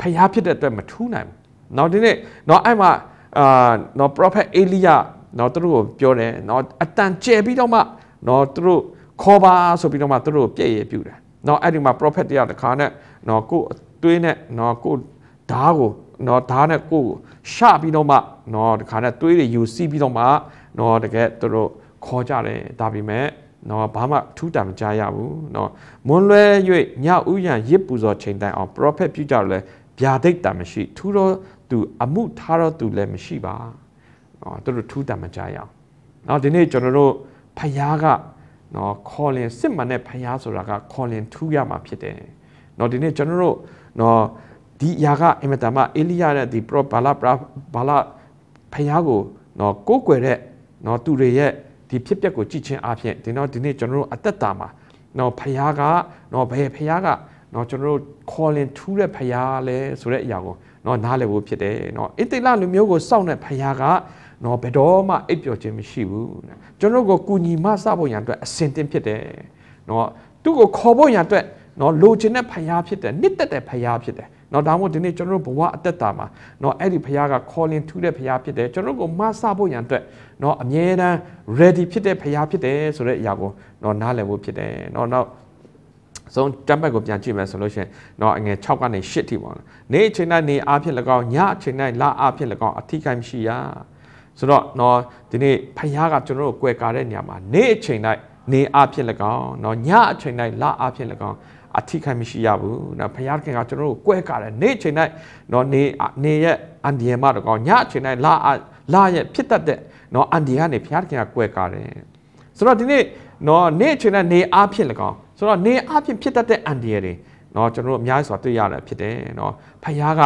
ဖရားဖြစ်တဲ့အတွက်မထူးနိုင်ဘူးနော်ဒီနေ့နော်အဲ့မှာအာနော် prophet Elia နော်သူတို့ကိုပြောတယ်နော်အတန်ကျဲပြီးတော့မှနော်သူတို့ခေါ်ပါဆိုပြီးတော့မှသူတို့ပြည့်ရပြူတယ်နော်အဲ့ဒီမှာ prophet တရားတစ်ခါနဲ့နော်ကို့အသွေးနဲ့နော်ကို့ဓားကိုနော်ဓာတ်နဲ့ကိုယ်ကိုရှပြီးတော့မှနော်ဒီခါနဲ့သွေးတွေယူစီးပြီးတော့မှနော်တကယ်သူတို့ခေါ်ကြတယ်ဒါပေမဲ့နော်ဘာမှထူးတာမကြားရဘူးနော်မွန်းလွဲ၍ညဥ်ရန်ရစ်ပူဇော်ချိန်တိုင်အောင် prophet ပြုကြတယ်လဲဗျာဒိတ်တာမရှိထူးတော့သူအမှုထားတော့သူလည်းမရှိပါနော်သူတို့ထူးတာမကြားရအောင်နော်ဒီနေ့ကျွန်တော်တို့ဖယားကနော်ခေါ်လင်စစ်မှန်တဲ့ဖယားဆိုတာကခေါ်လင်ထူးရမှာဖြစ်တယ်နော်ဒီနေ့ကျွန်တော်တို့နော်ဒီຢာကအင်မတန်မှအေလိယရဲ့ဒီပရောဘာလဘာလဖျားကိုနော်ကိုးကွယ်တဲ့နော်သူတွေရဲ့ဒီဖြစ်ပျက်ကိုကြည့်ချင်းအပြင်ဒီတော့ဒီနေ့ကျွန်တော်တို့အသက်တာမှာနော်ဖျားကနော်ဘယ်ဖျားကနော်ကျွန်တော်တို့ calling ထူးတဲ့ဖျားလဲဆိုတဲ့အရာကိုနော်နားလည်ဖို့ဖြစ်တယ်နော်အစ်တိလလူမျိုးကိုစောင့်တဲ့ဖျားကနော်ဘယ်တော့မှအိပ်ပျော်ခြင်းမရှိဘူးကျွန်တော်တို့ကိုကုညီမစဖို့ရန်အတွက်အစင်တင်ဖြစ်တယ်နော်သူ့ကိုခေါ်ဖို့ရန်အတွက်နော်လိုချင်တဲ့ဖျားဖြစ်တယ်နှစ်သက်တဲ့ဖျားဖြစ်တယ်เนาะဒါမှမဟုတ်ဒီနေ့ကျွန်တော်တို့ဘဝအသက်တာမှာเนาะအဲ့ဒီဘုရားက calling ထူးတဲ့ဘုရားဖြစ်တယ်ကျွန်တော်တို့ကိုမဆဖို့ရန်အတွက်เนาะအမြဲတမ်း ready ဖြစ်တဲ့ဘုရားဖြစ်တယ်ဆိုတဲ့အရာကိုเนาะနားလည်ဖို့ဖြစ်တယ်เนาะနောက်ဆုံးတမ်ဘက်ကိုပြန်ကြည့်မယ်ဆိုလို့ရှိရင်တော့အငယ်6ကနေ8ထိပေါ့နော်နေ့အချိန်တိုင်းနေအားဖြင့်၎င်းညအချိန်တိုင်းလအားဖြင့်၎င်းအထီးကိုင်းမရှိရဆိုတော့တော့ဒီနေ့ဖခင်ကကျွန်တော်တို့ကိုကြွယ်ကာတဲ့နေရာမှာနေ့အချိန်တိုင်းနေအားဖြင့်၎င်းတော့ညအချိန်တိုင်းလအားဖြင့်၎င်းအထိခိုက်မရှိရဘူးနော်ဘုရားခင်ကကျွန်တော်တို့ကိုယ်ကလည်းနေ့ချိန်တိုင်းနော်နေနေရဲ့အန်ဒီယမတော့ကောင်းညအချိန်တိုင်းလာလာရဲ့ဖြစ်တတ်တဲ့နော်အန်ဒီကနေဘုရားခင်ကကိုယ်ကတယ်ဆိုတော့ဒီနေ့နော်နေ့အချိန်တိုင်းနေအားဖြင့်လကောင်းဆိုတော့နေအားဖြင့်ဖြစ်တတ်တဲ့အန်ဒီယတွေနော်ကျွန်တော်တို့အများကြီးဆိုတာတွေ့ရတယ်ဖြစ်တယ်နော်ဘုရားက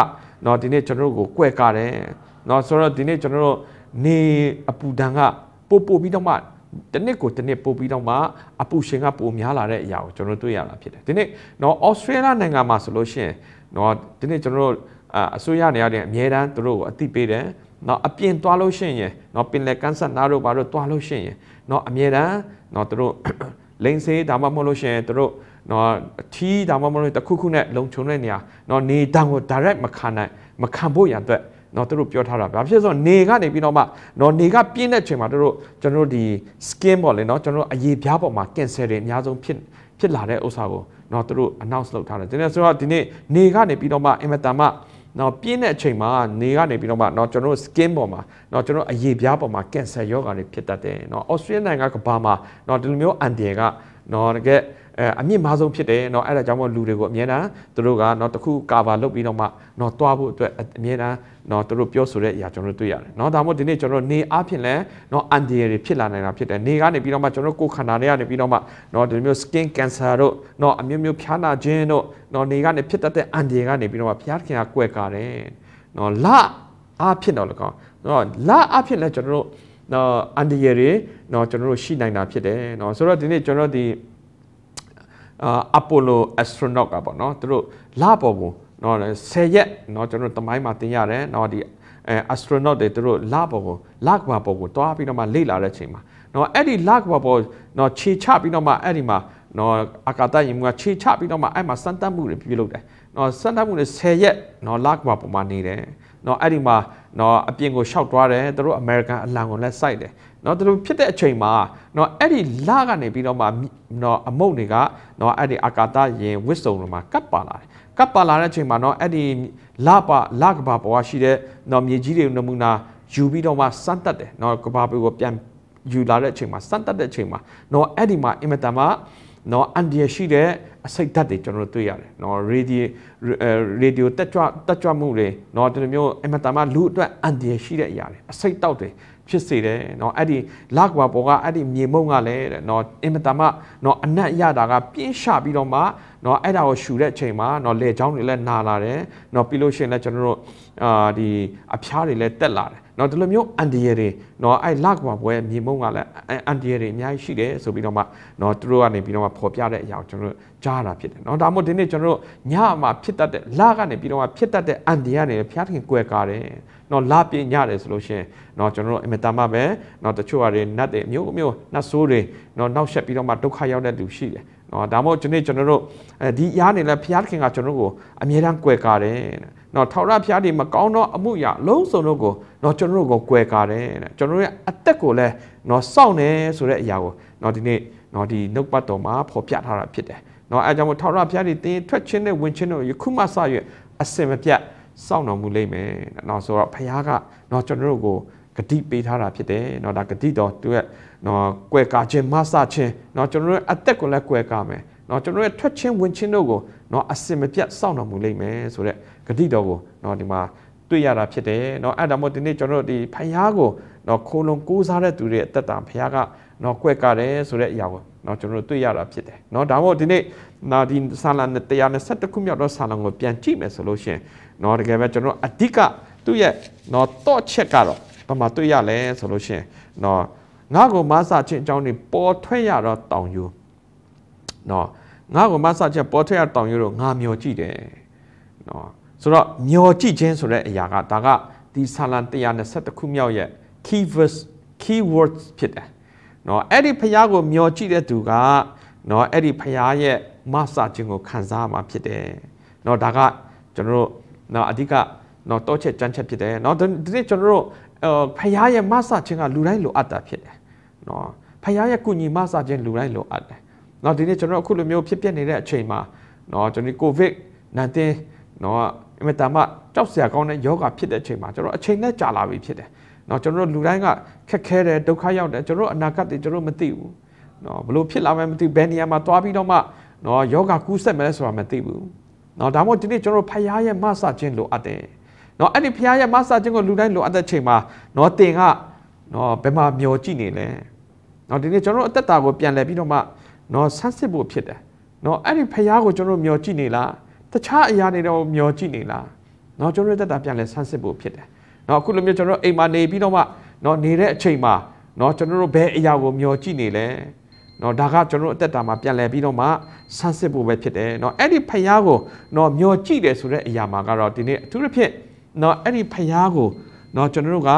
နော်ဒီနေ့ကျွန်တော်တို့ကိုကိုယ်ကတယ်နော်ဆိုတော့ဒီနေ့ကျွန်တော်တို့နေအပူဒဏ်ကပို့ပို့ပြီးတော့မှတနစ်ကိုတနစ်ပို့ပြီးတော့မှအပူရှင်ကပိုများလာတဲ့အရာကိုကျွန်တော်တွေ့ရတာဖြစ်တယ်ဒီနေ့နော်ဩစတြေးလျနိုင်ငံမှာဆိုလို့ရှိရင်နော်ဒီနေ့ကျွန်တော်တို့အစိုးရနေရာတွေအများတန်းတို့ကိုအသိပေးတယ်နော်အပြင်သွားလို့ရှိရင်နော်ပင်လယ်ကမ်းစပ်နားတို့ဘာတို့သွားလို့ရှိရင်နော်အများတန်းနော်တို့လိန်ဆေးဒါမှမဟုတ်လို့ရှိရင်တို့နော်အထီးဒါမှမဟုတ်တခုခုနဲ့လုံခြုံတဲ့နေရာနော်နေတန်းကို direct မခံနိုင်မခံဖို့ရတဲ့နော်သူတို့ပြောထားတာဘာဖြစ်ဆိုနေကနေပြီးတော့မှနော်နေကပြင်းတဲ့အချိန်မှာသူတို့ကျွန်တော်တို့ဒီ skin ပေါ့လေနော်ကျွန်တော်တို့အရေပြားပေါ်မှာ cancer တွေအများဆုံးဖြစ်ဖြစ်လာတဲ့ဥစ္စာကိုနော်သူတို့ announce လုပ်ထားတယ်ကျွန်တော်ဆိုတော့ဒီနေ့နေကနေပြီးတော့မှအင်မတန်မှနော်ပြင်းတဲ့အချိန်မှာနေကနေပြီးတော့မှနော်ကျွန်တော်တို့ skin ပေါ်မှာနော်ကျွန်တော်အရေပြားပေါ်မှာ cancer ရောဂါတွေဖြစ်တတ်တယ်နော် Australia နိုင်ငံကဘာမှာနော်ဒီလိုမျိုး anti ကနော်တကယ်အမြင့်မားဆုံးဖြစ်တယ်เนาะအဲ့ဒါကြောင့်မို့လူတွေကိုအမြဲတမ်းသူတို့ကเนาะတခုကာဗာလုပ်ပြီးတော့မှเนาะတွားဖို့အတွက်အမြဲတမ်းเนาะသူတို့ပြောဆိုတဲ့အရာကျွန်တော်တို့တွေ့ရတယ်เนาะဒါမှမဟုတ်ဒီနေ့ကျွန်တော်တို့နေအားဖြင့်လည်းเนาะအန်ဒီယယ်တွေဖြစ်လာနိုင်တာဖြစ်တယ်နေကနေပြီးတော့မှကျွန်တော်တို့ကိုယ်ခန္ဓာတွေကနေပြီးတော့မှเนาะဒီမျိုး skin cancer တို့เนาะအမျိုးမျိုးဖျားနာခြင်းတို့เนาะနေကနေဖြစ်တတ်တဲ့အန်ဒီယယ်ကနေပြီးတော့မှဘုရားခင်ကကွယ်ကာတယ်เนาะလအားဖြင့်တော့လကောเนาะလအားဖြင့်လည်းကျွန်တော်တို့နော်အန်ဒီယယ်တွေနော်ကျွန်တော်တို့ရှိနိုင်တာဖြစ်တယ်နော်ဆိုတော့ဒီနေ့ကျွန်တော်ဒီအာအပိုလိုအက်စထရိုနော့ကပေါ့နော်သူတို့လပေါ်ကိုနော်10ရက်နော်ကျွန်တော်တမိုင်းမှာတင်ရတယ်နော်ဒီအဲ astronaut တွေသူတို့လပေါ်ကိုလကမ္ဘာပေါ်ကိုတွားပြီးတော့မှလေ့လာတဲ့အချိန်မှာနော်အဲ့ဒီလကမ္ဘာပေါ်နော်ခြေချပြီးတော့မှအဲ့ဒီမှာနော်အာကာသယာဉ်မှခြေချပြီးတော့မှအဲ့မှာစမ်းသပ်မှုတွေပြုလုပ်တယ်နော်စမ်းသပ်မှုတွေ10ရက်နော်လကမ္ဘာပေါ်မှာနေတယ်နော်အဲ့ဒီမှာနော်အပြင်ကိုရှောက်သွားတယ်သူတို့ American အလံကိုလက်စိုက်တယ်နော်သူတို့ဖြစ်တဲ့အချိန်မှာနော်အဲ့ဒီလကနေပြီးတော့မှနော်အမုတ်တွေကနော်အဲ့ဒီအာကာသယာဉ်ဝစ်စုံတွေမှာကပ်ပါလာတယ်ကပ်ပါလာတဲ့အချိန်မှာနော်အဲ့ဒီလပလကဘာပေါ်ကရှိတဲ့နော်မြေကြီးတွေနမူနာယူပြီးတော့မှစမ်းတက်တယ်နော်ကဘာပေါ်ကိုပြန်ယူလာတဲ့အချိန်မှာစမ်းတက်တဲ့အချိန်မှာနော်အဲ့ဒီမှာအင်မတန်မှနော်အန်ဒီရရှိတဲ့အစိတ်ဓာတ်တွေကျွန်တော်တို့တွေ့ရတယ်နော်ရေဒီယိုရေဒီယိုတက်ကြွတက်ကြွမှုတွေနော်ဒီလိုမျိုးအင်မတန်မှလူအတွက်အန်ဒီရရှိတဲ့အရာတွေအစိတ်တောက်တယ်ဖြစ်စေတယ်เนาะအဲ့ဒီလကွာပေါ်ကအဲ့ဒီမြေမုံကလည်းเนาะအင်မတန်မှเนาะအနက်ရတာကပြင်းရှပြီးတော့မှเนาะအဲ့ဒါကိုရှူတဲ့အချိန်မှာเนาะလေချောင်းတွေလည်းနာလာတယ်เนาะပြီးလို့ရှိရင်လည်းကျွန်တော်တို့အာဒီအဖျားတွေလည်းတက်လာတယ်เนาะဒီလိုမျိုးအန်ဒီရတွေเนาะအဲ့လကဘာပွဲမြေမုံကလည်းအန်ဒီရတွေအများကြီးရှိတယ်ဆိုပြီးတော့မှเนาะသူတို့ကနေပြီးတော့မှပေါ်ပြတဲ့အရာကိုကျွန်တော်တို့ကြားတာဖြစ်တယ်เนาะဒါမှမဟုတ်ဒီနေ့ကျွန်တော်တို့ညမှာဖြစ်တတ်တဲ့လကနေပြီးတော့မှဖြစ်တတ်တဲ့အန်ဒီရတွေဖျားခင်ကွယ်ကားတယ်เนาะလပြင်းညတယ်ဆိုလို့ရှိရင်เนาะကျွန်တော်တို့အင်မတန်မှပဲเนาะတချို့ဟာတွေနတ်တွေအမျိုးအမျိုးနတ်ဆိုးတွေเนาะနောက်ဆက်ပြီးတော့မှဒုက္ခရောက်တဲ့လူရှိတယ်နော်ဒါမို့ဒီနေ့ကျွန်တော်တို့အဲဒီရားနေလဲဘုရားသခင်ကကျွန်တော်တို့ကိုအမြဲတမ်းကြွယ်ကာတယ်တဲ့နော်ထောက်ရဘုရားဒီမကောင်းတော့အမှုရလုံးစုံတို့ကိုနော်ကျွန်တော်တို့ကိုကြွယ်ကာတယ်တဲ့ကျွန်တော်ရဲ့အသက်ကိုလည်းနော်စောင့်နေဆိုတဲ့အရာကိုနော်ဒီနေ့နော်ဒီနှုတ်ပတ်တော်မှာဖော်ပြထားတာဖြစ်တယ်နော်အဲအကြောင်းမို့ထောက်ရဘုရားဒီတင်းထွက်ချင်းနဲ့ဝင်ချင်းတို့ယခုမှစ၍အစင်မပြတ်စောင့်တော်မူလိမ့်မယ်နော်ဆိုတော့ဘုရားကနော်ကျွန်တော်တို့ကိုဂတိပေးထားတာဖြစ်တယ်နော်ဒါဂတိတော်သူရဲ့နော်ကွယ်ကာခြင်းမဆခြင်းနော်ကျွန်တော်တို့အသက်ကိုလည်းကွယ်ကာမယ်နော်ကျွန်တော်ရဲ့ထွက်ချင်းဝင်ချင်းတို့ကိုနော်အစင်မပြတ်စောင့်တော်မူလိမ့်မယ်ဆိုတဲ့ဂတိတော်ကိုနော်ဒီမှာတွေ့ရတာဖြစ်တယ်နော်အဲ့ဒါမို့ဒီနေ့ကျွန်တော်တို့ဒီဖယားကိုနော်ခိုးလုံကိုးစားတဲ့သူတွေအသက်တာဖယားကနော်ကွက်ကြတယ်ဆိုတဲ့အရာကိုနော်ကျွန်တော်တို့တွေ့ရတာဖြစ်တယ်နော်ဒါမို့ဒီနေ့နော်ဒီဆာလန်121ခုမြောက်တော့ဆာလန်ကိုပြန်ကြည့်မယ်ဆိုလို့ရှင်နော်တကယ်ပဲကျွန်တော်အဓိကသူ့ရဲ့နော်တော့ချက်ကတော့ဘာမှတွေ့ရလဲဆိုလို့ရှင်နော်ငါ့ကိုမဆာချင်းအကြောင်းတွေပေါ်ထွက်ရတော့တောင်ယူနော်ငါ့ကိုမဆာချင်းပေါ်ထွက်ရတောင်ယူတော့ငါမျောကြည့်တယ်နော်ဆိုတော့မျောကြည့်ခြင်းဆိုတဲ့အရာကဒါကဒီဆာလံ121ခုမြောက်ရဲ့ key verse keywords ဖြစ်တယ်เนาะအဲ့ဒီဖရားကိုမျောကြည့်တဲ့သူကเนาะအဲ့ဒီဖရားရဲ့မဆာခြင်းကိုခံစားမှာဖြစ်တယ်เนาะဒါကကျွန်တော်တို့เนาะအဓိကเนาะတောချက်ကြမ်းချက်ဖြစ်တယ်เนาะဒီနေ့ကျွန်တော်တို့ဖရားရဲ့မဆာခြင်းကလူတိုင်းလိုအပ်တာဖြစ်တယ်နော်ဖခင်ရဲ့ကုညီမစခြင်းလူတိုင်းလိုအပ်တယ်နော်ဒီနေ့ကျွန်တော်အခုလိုမျိုးဖြစ်ပျက်နေတဲ့အချိန်မှာနော်ကျွန်တော်ကိုဗစ်19နော်အမတမကြောက်စရာကောင်းတဲ့ယောဂဖြစ်တဲ့အချိန်မှာကျွန်တော်အချိန်နဲ့ကြာလာပြီဖြစ်တယ်နော်ကျွန်တော်လူတိုင်းကခက်ခဲတယ်ဒုက္ခရောက်တယ်ကျွန်တော်အနာဂတ်တွေကျွန်တော်မသိဘူးနော်ဘလို့ဖြစ်လာမှမသိဘယ်နေရာမှာတွားပြီးတော့မှနော်ယောဂကူးဆက်မယ်ဆိုတာမသိဘူးနော်ဒါမှမဟုတ်ဒီနေ့ကျွန်တော်ဖျားရဲ့မဆခြင်းလိုအပ်တယ်နော်အဲ့ဒီဖျားရဲ့မဆခြင်းကိုလူတိုင်းလိုအပ်တဲ့ချိန်မှာနော်တင်ကနော်ဘယ်မှာမျောကြည့်နေလဲနော်ဒီနေ့ကျွန်တော်တို့အသက်တာကိုပြန်လှည့်ပြီးတော့မှနော်ဆန်းစစ်ဖို့ဖြစ်တယ်နော်အဲ့ဒီဖရားကိုကျွန်တော်တို့မျှော်ကြည့်နေလားတခြားအရာတွေတော့မျှော်ကြည့်နေလားနော်ကျွန်တော်တို့အသက်တာပြန်လှည့်ဆန်းစစ်ဖို့ဖြစ်တယ်နော်အခုလိုမျိုးကျွန်တော်တို့အိမ်မှာနေပြီးတော့မှနော်နေတဲ့အချိန်မှာနော်ကျွန်တော်တို့ဘယ်အရာကိုမျှော်ကြည့်နေလဲနော်ဒါကကျွန်တော်တို့အသက်တာမှာပြန်လည်ပြီးတော့မှဆန်းစစ်ဖို့ပဲဖြစ်တယ်နော်အဲ့ဒီဖရားကိုနော်မျောကြည့်တယ်ဆိုတဲ့အရာမှာကတော့ဒီနေ့အထူးသဖြင့်နော်အဲ့ဒီဖရားကိုနော်ကျွန်တော်တို့က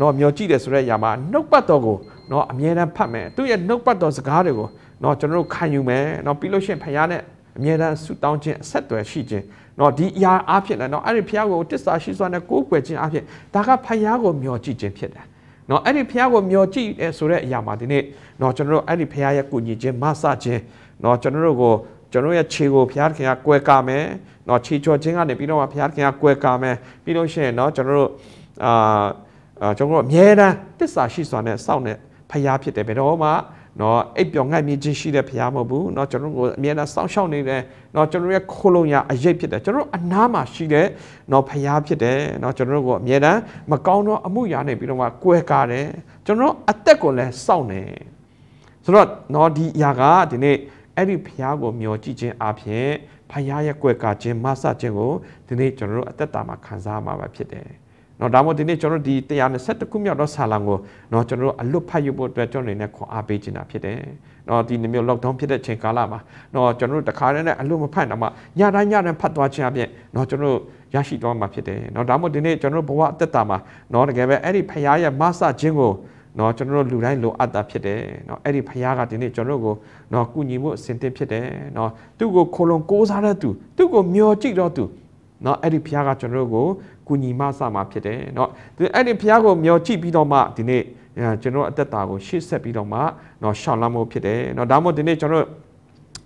နော်မျောကြည့်တယ်ဆိုတဲ့အရာမှာနှုတ်ပတ်တော်ကိုเนาะအမြဲတမ်းဖတ်မယ်သူ့ရဲ့နှုတ်ပတ်တော်စကားတွေကိုเนาะကျွန်တော်တို့ခံယူမယ်เนาะပြီးလို့ရှိရင်ဖခင်နဲ့အမြဲတမ်းဆုတောင်းခြင်းအဆက်သွယ်ရှိခြင်းเนาะဒီအရာအဖြစ်လဲเนาะအဲ့ဒီဖခင်ကိုတစ္ဆာရှိစွာနဲ့ကိုးကွယ်ခြင်းအဖြစ်ဒါကဖခင်ကိုမျှော်ကြည့်ခြင်းဖြစ်တယ်เนาะအဲ့ဒီဖခင်ကိုမျှော်ကြည့်တယ်ဆိုတဲ့အရာမှာဒီနေ့เนาะကျွန်တော်တို့အဲ့ဒီဖခင်ရဲ့ကုညီခြင်းမဆခြင်းเนาะကျွန်တော်တို့ကိုကျွန်တော်ရဲ့ခြေကိုဘုရားသခင်ကကွယ်ကာမယ်။နော်ခြေချော်ခြင်းကနေပြီးတော့မှဘုရားသခင်ကကွယ်ကာမယ်။ပြီးလို့ရှိရင်နော်ကျွန်တော်တို့အာကျွန်တော်တို့အမြဲတမ်းတစ္ဆာရှိစွာနဲ့စောင့်တဲ့ဖရားဖြစ်တယ်ဘယ်တော့မှနော်အိပ်ပျော်ငှက်မြခြင်းရှိတဲ့ဖရားမဟုတ်ဘူးနော်ကျွန်တော်တို့ကိုအမြဲတမ်းစောင့်ရှောက်နေတယ်နော်ကျွန်တော်ရဲ့ခိုးလုံရအရေးဖြစ်တယ်ကျွန်တော်တို့အနာမှာရှိတဲ့နော်ဖရားဖြစ်တယ်နော်ကျွန်တော်တို့ကိုအမြဲတမ်းမကောင်းသောအမှုရာနဲ့ပြီးတော့မှကွဲကားတယ်ကျွန်တော်အသက်ကိုလည်းစောင့်နေဆိုတော့နော်ဒီຢာကဒီနေ့အဲ့ဒီဖရားကိုမျှော်ကြည့်ခြင်းအပြင်ဖရားရဲ့ကွဲကားခြင်းမဆခြင်းကိုဒီနေ့ကျွန်တော်တို့အသက်တာမှာခံစားရမှာပဲဖြစ်တယ်နော်ဒါမှမဟုတ်ဒီနေ့ကျွန်တော်ဒီ121ခုမြောက်သောဆာလံကိုနော်ကျွန်တော်တို့အလွတ်ဖတ်ယူဖို့အတွက်ကျွန်တော်နေနဲ့ခွန်အားပေးခြင်းတာဖြစ်တယ်နော်ဒီမျိုး lockdown ဖြစ်တဲ့အချိန်ကာလမှာနော်ကျွန်တော်တို့တခါတည်းနဲ့အလွတ်မဖတ်တော့မှညတိုင်းညတိုင်းဖတ်သွားခြင်းအပြင်နော်ကျွန်တော်ရရှိသွားမှာဖြစ်တယ်နော်ဒါမှမဟုတ်ဒီနေ့ကျွန်တော်တို့ဘဝအသက်တာမှာနော်တကယ်ပဲအဲ့ဒီဖရားရဲ့မဆခြင်းကိုနော်ကျွန်တော်တို့လူတိုင်းလိုအပ်တာဖြစ်တယ်နော်အဲ့ဒီဖရားကဒီနေ့ကျွန်တော်တို့ကိုနော်ကုညီမှုအစဉ်တင်ဖြစ်တယ်နော်သူ့ကိုခလုံးကိုးစားတဲ့သူသူ့ကိုမျောကြည့်တော့သူနော်အဲ့ဒီဖရားကကျွန်တော်တို့ကိုကုညီမဆမှာဖြစ်တယ်เนาะအဲ့ဒီဘုရားကိုမျောကြည့်ပြီးတော့မှဒီနေ့ကျွန်တော်အသက်တာကိုရှေ့ဆက်ပြီးတော့မှเนาะရှောင်လမ်းဖို့ဖြစ်တယ်เนาะဒါမှမဟုတ်ဒီနေ့ကျွန်တော်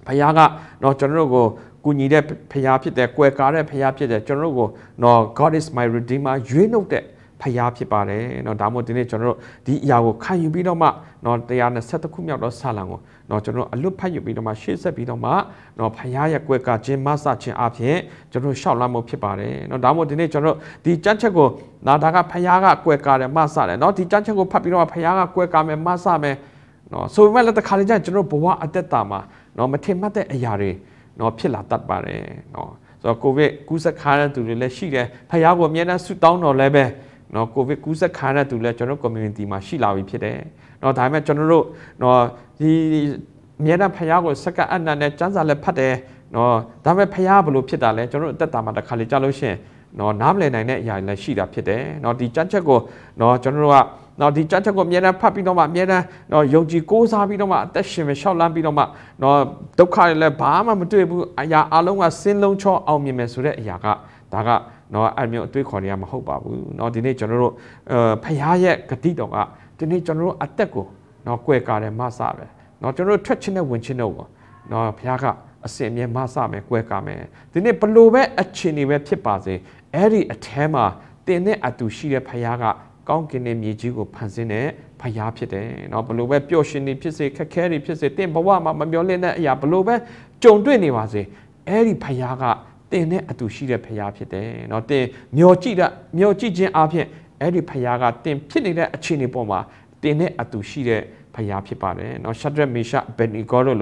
ဘုရားကเนาะကျွန်တော်တို့ကိုကူညီတဲ့ဘုရားဖြစ်တယ်၊ကွယ်ကားတဲ့ဘုရားဖြစ်တယ်ကျွန်တော်တို့ကိုเนาะ God is my redeemer ရွေးနှုတ်တဲ့ဖျားဖြစ်ပါတယ်เนาะဒါမှမဟုတ်ဒီနေ့ကျွန်တော်တို့ဒီအရာကိုခံယူပြီးတော့မှเนาะ120ခုမြောက်တော့ဆာလံကိုเนาะကျွန်တော်အလွတ်ဖတ်ယူပြီးတော့မှရှေ့ဆက်ပြီးတော့မှเนาะဖျားရက်ကွက်ကခြင်းမဆခြင်းအပြင်ကျွန်တော်ရှောက်လာမှုဖြစ်ပါတယ်เนาะဒါမှမဟုတ်ဒီနေ့ကျွန်တော်တို့ဒီကြမ်းချက်ကိုနာဒါကဖျားကကွက်ကတယ်မဆတယ်เนาะဒီကြမ်းချက်ကိုဖတ်ပြီးတော့မှဖျားကကွက်ကမယ်မဆမယ်เนาะဆိုပေမဲ့လည်းတစ်ခါလေကျရင်ကျွန်တော်ဘဝအသက်တာမှာเนาะမထင်မှတ်တဲ့အရာတွေเนาะဖြစ်လာတတ်ပါတယ်เนาะဆိုတော့ကိုဗစ်ကူးစက်ခါတဲ့သူတွေလည်းရှိတယ်ဖျားကိုအများနဲ့ဆူတောင်းတော်လည်းပဲနော်ကိုဗစ်ကူးစက်ခံရတဲ့သူလည်းကျွန်တော် community မှာရှိလာပြီဖြစ်တယ်နော်ဒါပေမဲ့ကျွန်တော်တို့နော်ဒီအမြဲတမ်းဖျားကိုစက္ကအနံ့နဲ့စမ်းစာလည်းဖတ်တယ်နော်ဒါပေမဲ့ဖျားဘလို့ဖြစ်တာလဲကျွန်တော်တို့အသက်တာမှာတစ်ခါလေကြားလို့ရှိရင်နော်နားမလည်နိုင်တဲ့အရာတွေလည်းရှိတာဖြစ်တယ်နော်ဒီကြမ်းချက်ကိုနော်ကျွန်တော်တို့ကနော်ဒီကြမ်းချက်ကိုအမြဲတမ်းဖတ်ပြီးတော့မှအမြဲတမ်းနော်ယုံကြည်ကိုးစားပြီးတော့မှအသက်ရှင်ပဲရှောက်လန်းပြီးတော့မှနော်ဒုက္ခတွေလည်းဘာမှမတွေ့ဘူးအရာအလုံးကစင်းလုံးချောအောင်မြင်မယ်ဆိုတဲ့အရာကဒါကနော်အဲ့မျိုးအတွေးခေါ်နေရမဟုတ်ပါဘူးနော်ဒီနေ့ကျွန်တော်တို့အဲဖရားရဲ့ဂတိတော်ကဒီနေ့ကျွန်တော်တို့အသက်ကိုနော်ကွယ်ကာတယ်မဆပဲနော်ကျွန်တော်တို့ထွက်ချင်းနဲ့ဝင်ချင်းတော့နော်ဖရားကအစင်မြဲမဆမယ်ကွယ်ကာမယ်ဒီနေ့ဘလို့ပဲအချင်းတွေပဲဖြစ်ပါစေအဲ့ဒီအထဲမှာတင်တဲ့အတူရှိတဲ့ဖရားကကောင်းကင်နဲ့မြေကြီးကိုဖန်ဆင်းတဲ့ဖရားဖြစ်တယ်เนาะဘလို့ပဲပျော်ရှင်နေဖြစ်စေခက်ခဲနေဖြစ်စေတင့်ဘဝမှာမမျောလင့်တဲ့အရာဘလို့ပဲကြုံတွေ့နေပါစေအဲ့ဒီဖရားကတင်နဲ့အတူရှိတဲ့ဖရားဖြစ်တယ်เนาะတင်မျောကြည့်တာမျောကြည့်ခြင်းအပြင်အဲ့ဒီဖရားကတင်ဖြစ်နေတဲ့အခြေအနေပေါ်မှာတင်နဲ့အတူရှိတဲ့ဖရားဖြစ်ပါတယ်เนาะရှဒရက်မေရှဘယ်နီဂောလို့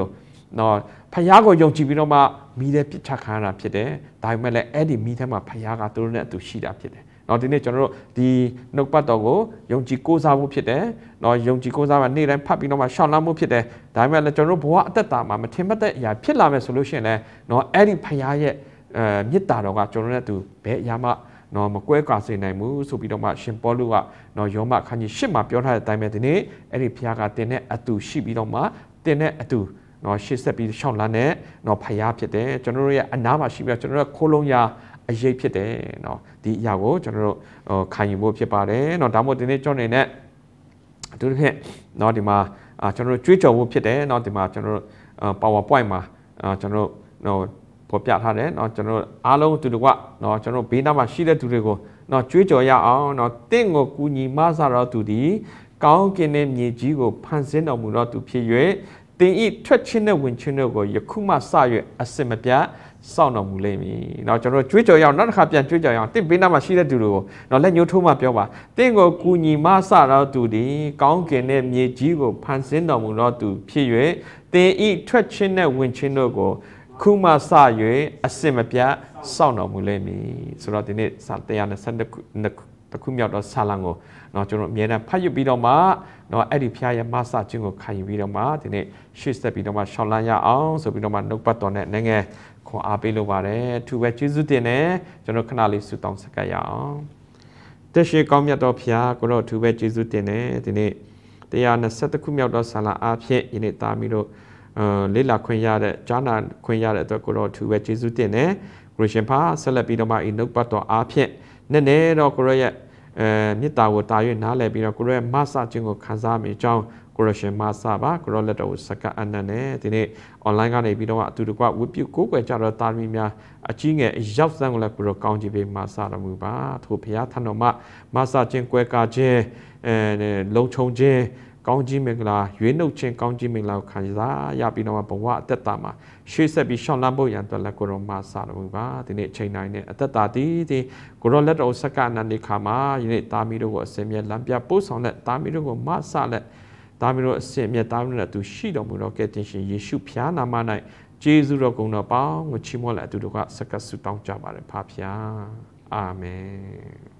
နော်ဖះကိုယုံကြည်ပြီးတော့မှမိတဲ့ပြစ်ချခံရတာဖြစ်တယ်။ဒါပေမဲ့လည်းအဲ့ဒီမိထဲမှာဖះကသူတို့နဲ့အတူရှိတာဖြစ်တယ်။နော်ဒီနေ့ကျွန်တော်တို့ဒီနှုတ်ပတ်တော်ကိုယုံကြည်ကိုးစားဖို့ဖြစ်တယ်။နော်ယုံကြည်ကိုးစားမှနေ့တိုင်းဖတ်ပြီးတော့မှရှောင်လန်းဖို့ဖြစ်တယ်။ဒါပေမဲ့လည်းကျွန်တော်တို့ဘဝအသက်တာမှာမထင်မသက်အရာဖြစ်လာမယ်ဆိုလို့ရှိရင်လည်းနော်အဲ့ဒီဖះရဲ့အဲမေတ္တာတော်ကကျွန်တော်နဲ့တူဘယ်အရာမှနော်မကွဲကွာစေနိုင်ဘူးဆိုပြီးတော့မှရှင်ပေါလုကနော်ယောမခန်းကြီးရှစ်မှာပြောထားတဲ့အတိုင်းပဲဒီနေ့အဲ့ဒီဖခင်ကတင်တဲ့အတူရှိပြီးတော့မှတင်တဲ့အတူနော်ရှေ့ဆက်ပြီးရှောင်းလန်းတဲ့နော်ဖခင်ဖြစ်တယ်ကျွန်တော်တို့ရဲ့အနာမှာရှိပြီးတော့ကျွန်တော်တို့ခိုးလုံးရာအရေးဖြစ်တယ်နော်ဒီအရာကိုကျွန်တော်တို့ခံယူဖို့ဖြစ်ပါတယ်နော်ဒါမှမဟုတ်ဒီနေ့ကျွန်တော်နေနဲ့အထူးသဖြင့်နော်ဒီမှာကျွန်တော်တို့ကြွေးကြော်ဖို့ဖြစ်တယ်နော်ဒီမှာကျွန်တော်တို့ PowerPoint မှာကျွန်တော်တို့နော်ပေါ်ပြထားတယ်เนาะကျွန်တော်တို့အားလုံးတူတူကเนาะကျွန်တော်တို့ဘေးနားမှာရှိတဲ့သူတွေကိုเนาะကြွေးကြော်ရအောင်เนาะတင့်ကိုကူညီမဆရာသူသည်ကောင်းကင်တဲ့မြေကြီးကိုဖန်ဆင်းတော်မူသောသူဖြစ်၍တင်ဤထွက်ချင်းတဲ့ဝင်ချင်းတို့ကိုယခုမှစ၍အစစ်မပြတ်စောင့်တော်မူလိမ့်မည်။နောက်ကျွန်တော်ကြွေးကြော်ရအောင်နောက်တစ်ခါပြန်ကြွေးကြော်ရအောင်တင့်ဘေးနားမှာရှိတဲ့သူတွေကိုတော့လက်ညှိုးထိုးမှပြောပါ။တင့်ကိုကူညီမဆတော်သူသည်ကောင်းကင်နဲ့မြေကြီးကိုဖန်ဆင်းတော်မူသောသူဖြစ်၍တင်ဤထွက်ချင်းနဲ့ဝင်ချင်းတို့ကိုခုမှစ၍အစစ်မပြတ်စောင့်တော်မူလိမ့်မည်ဆိုတော့ဒီနေ့စာ122ခုတခုမြောက်တော့ဆာလံကိုเนาะကျွန်တော်အမြဲတမ်းဖတ်ယူပြီးတော့မှเนาะအဲ့ဒီဖျားရဲ့မဆခြင်းကိုခံယူပြီးတော့မှဒီနေ့ရှေ့ဆက်ပြီးတော့မှရှောင်းလန်းရအောင်ဆိုပြီးတော့မှနှုတ်ပတ်တော်နဲ့နိုင်ငံခွန်အားပေးလိုပါတယ်သူပဲကျေးဇူးတင်တယ်ကျွန်တော်ခဏလေးဆုတောင်းဆက်ကပ်ရအောင်တရှိကောင်းမြတ်တော်ဖျားကိုတော့သူပဲကျေးဇူးတင်တယ်ဒီနေ့120ခုမြောက်တော့ဆာလံအားဖြင့်ယနေ့သားမီတို့လေ့လာခွင့်ရတဲ့ကြားနာခွင့်ရတဲ့အတွက်ကိုတော့သူပဲကျေးဇူးတင်တယ်ဂရရှင်ဖာဆက်လက်ပြီးတော့မှဤနှုတ်ပတ်တော်အားဖြင့်နည်းနည်းတော့ကိုရရဲ့အဲမေတ္တာကိုတာ၍နားလည်ပြီးတော့ကိုရရဲ့မဆခြင်းကိုခံစားမိအကြောင်းကိုရရှင်မဆပါကိုရလက်တော်ကိုစကပ်အနန္တနဲ့ဒီနေ့ online ကနေပြီးတော့အတူတကွဝိပုကိုးကွယ်ကြတော့တာသမီများအကြီးငယ်ရောက်စမ်းကိုလည်းကိုရကောင်းချီးပေးမဆတော်မူပါထို့ဘုရားထံတော်မှမဆခြင်းကွဲကားခြင်းအဲလုံခြုံခြင်းကောင်းကြီးမင်္ဂလာရွေးနှုတ်ခြင်းကောင်းကြီးမင်္ဂလာကိုခံစားရပြီးတော့ဘဝအသက်တာမှာရှေ့ဆက်ပြီးရှောင်းလန်းဖို့ရန်အတွက်လက်ကိုတော်မှာစတော်ပါဒီနေ့အချိန်တိုင်းနဲ့အသက်တာတည်တည်ကိုရောလက်တော်ဆက္ကနန္ဒီခါမှာယနေ့တာမီတို့ကိုအစင်မြဲလမ်းပြပို့ဆောင်လက်တာမီတို့ကိုမဆလက်တာမီတို့အစင်မြဲတာမီတို့နဲ့အတူရှိတော်မူတော့ကယ်တင်ရှင်ယေရှုဖျားနာမ၌ကျေးဇူးတော်ဂုဏ်တော်ပေါင်းကိုချီးမွမ်းလက်အတူတို့ကဆက်ကဆုတောင်းကြပါရဖာဖျားအာမင်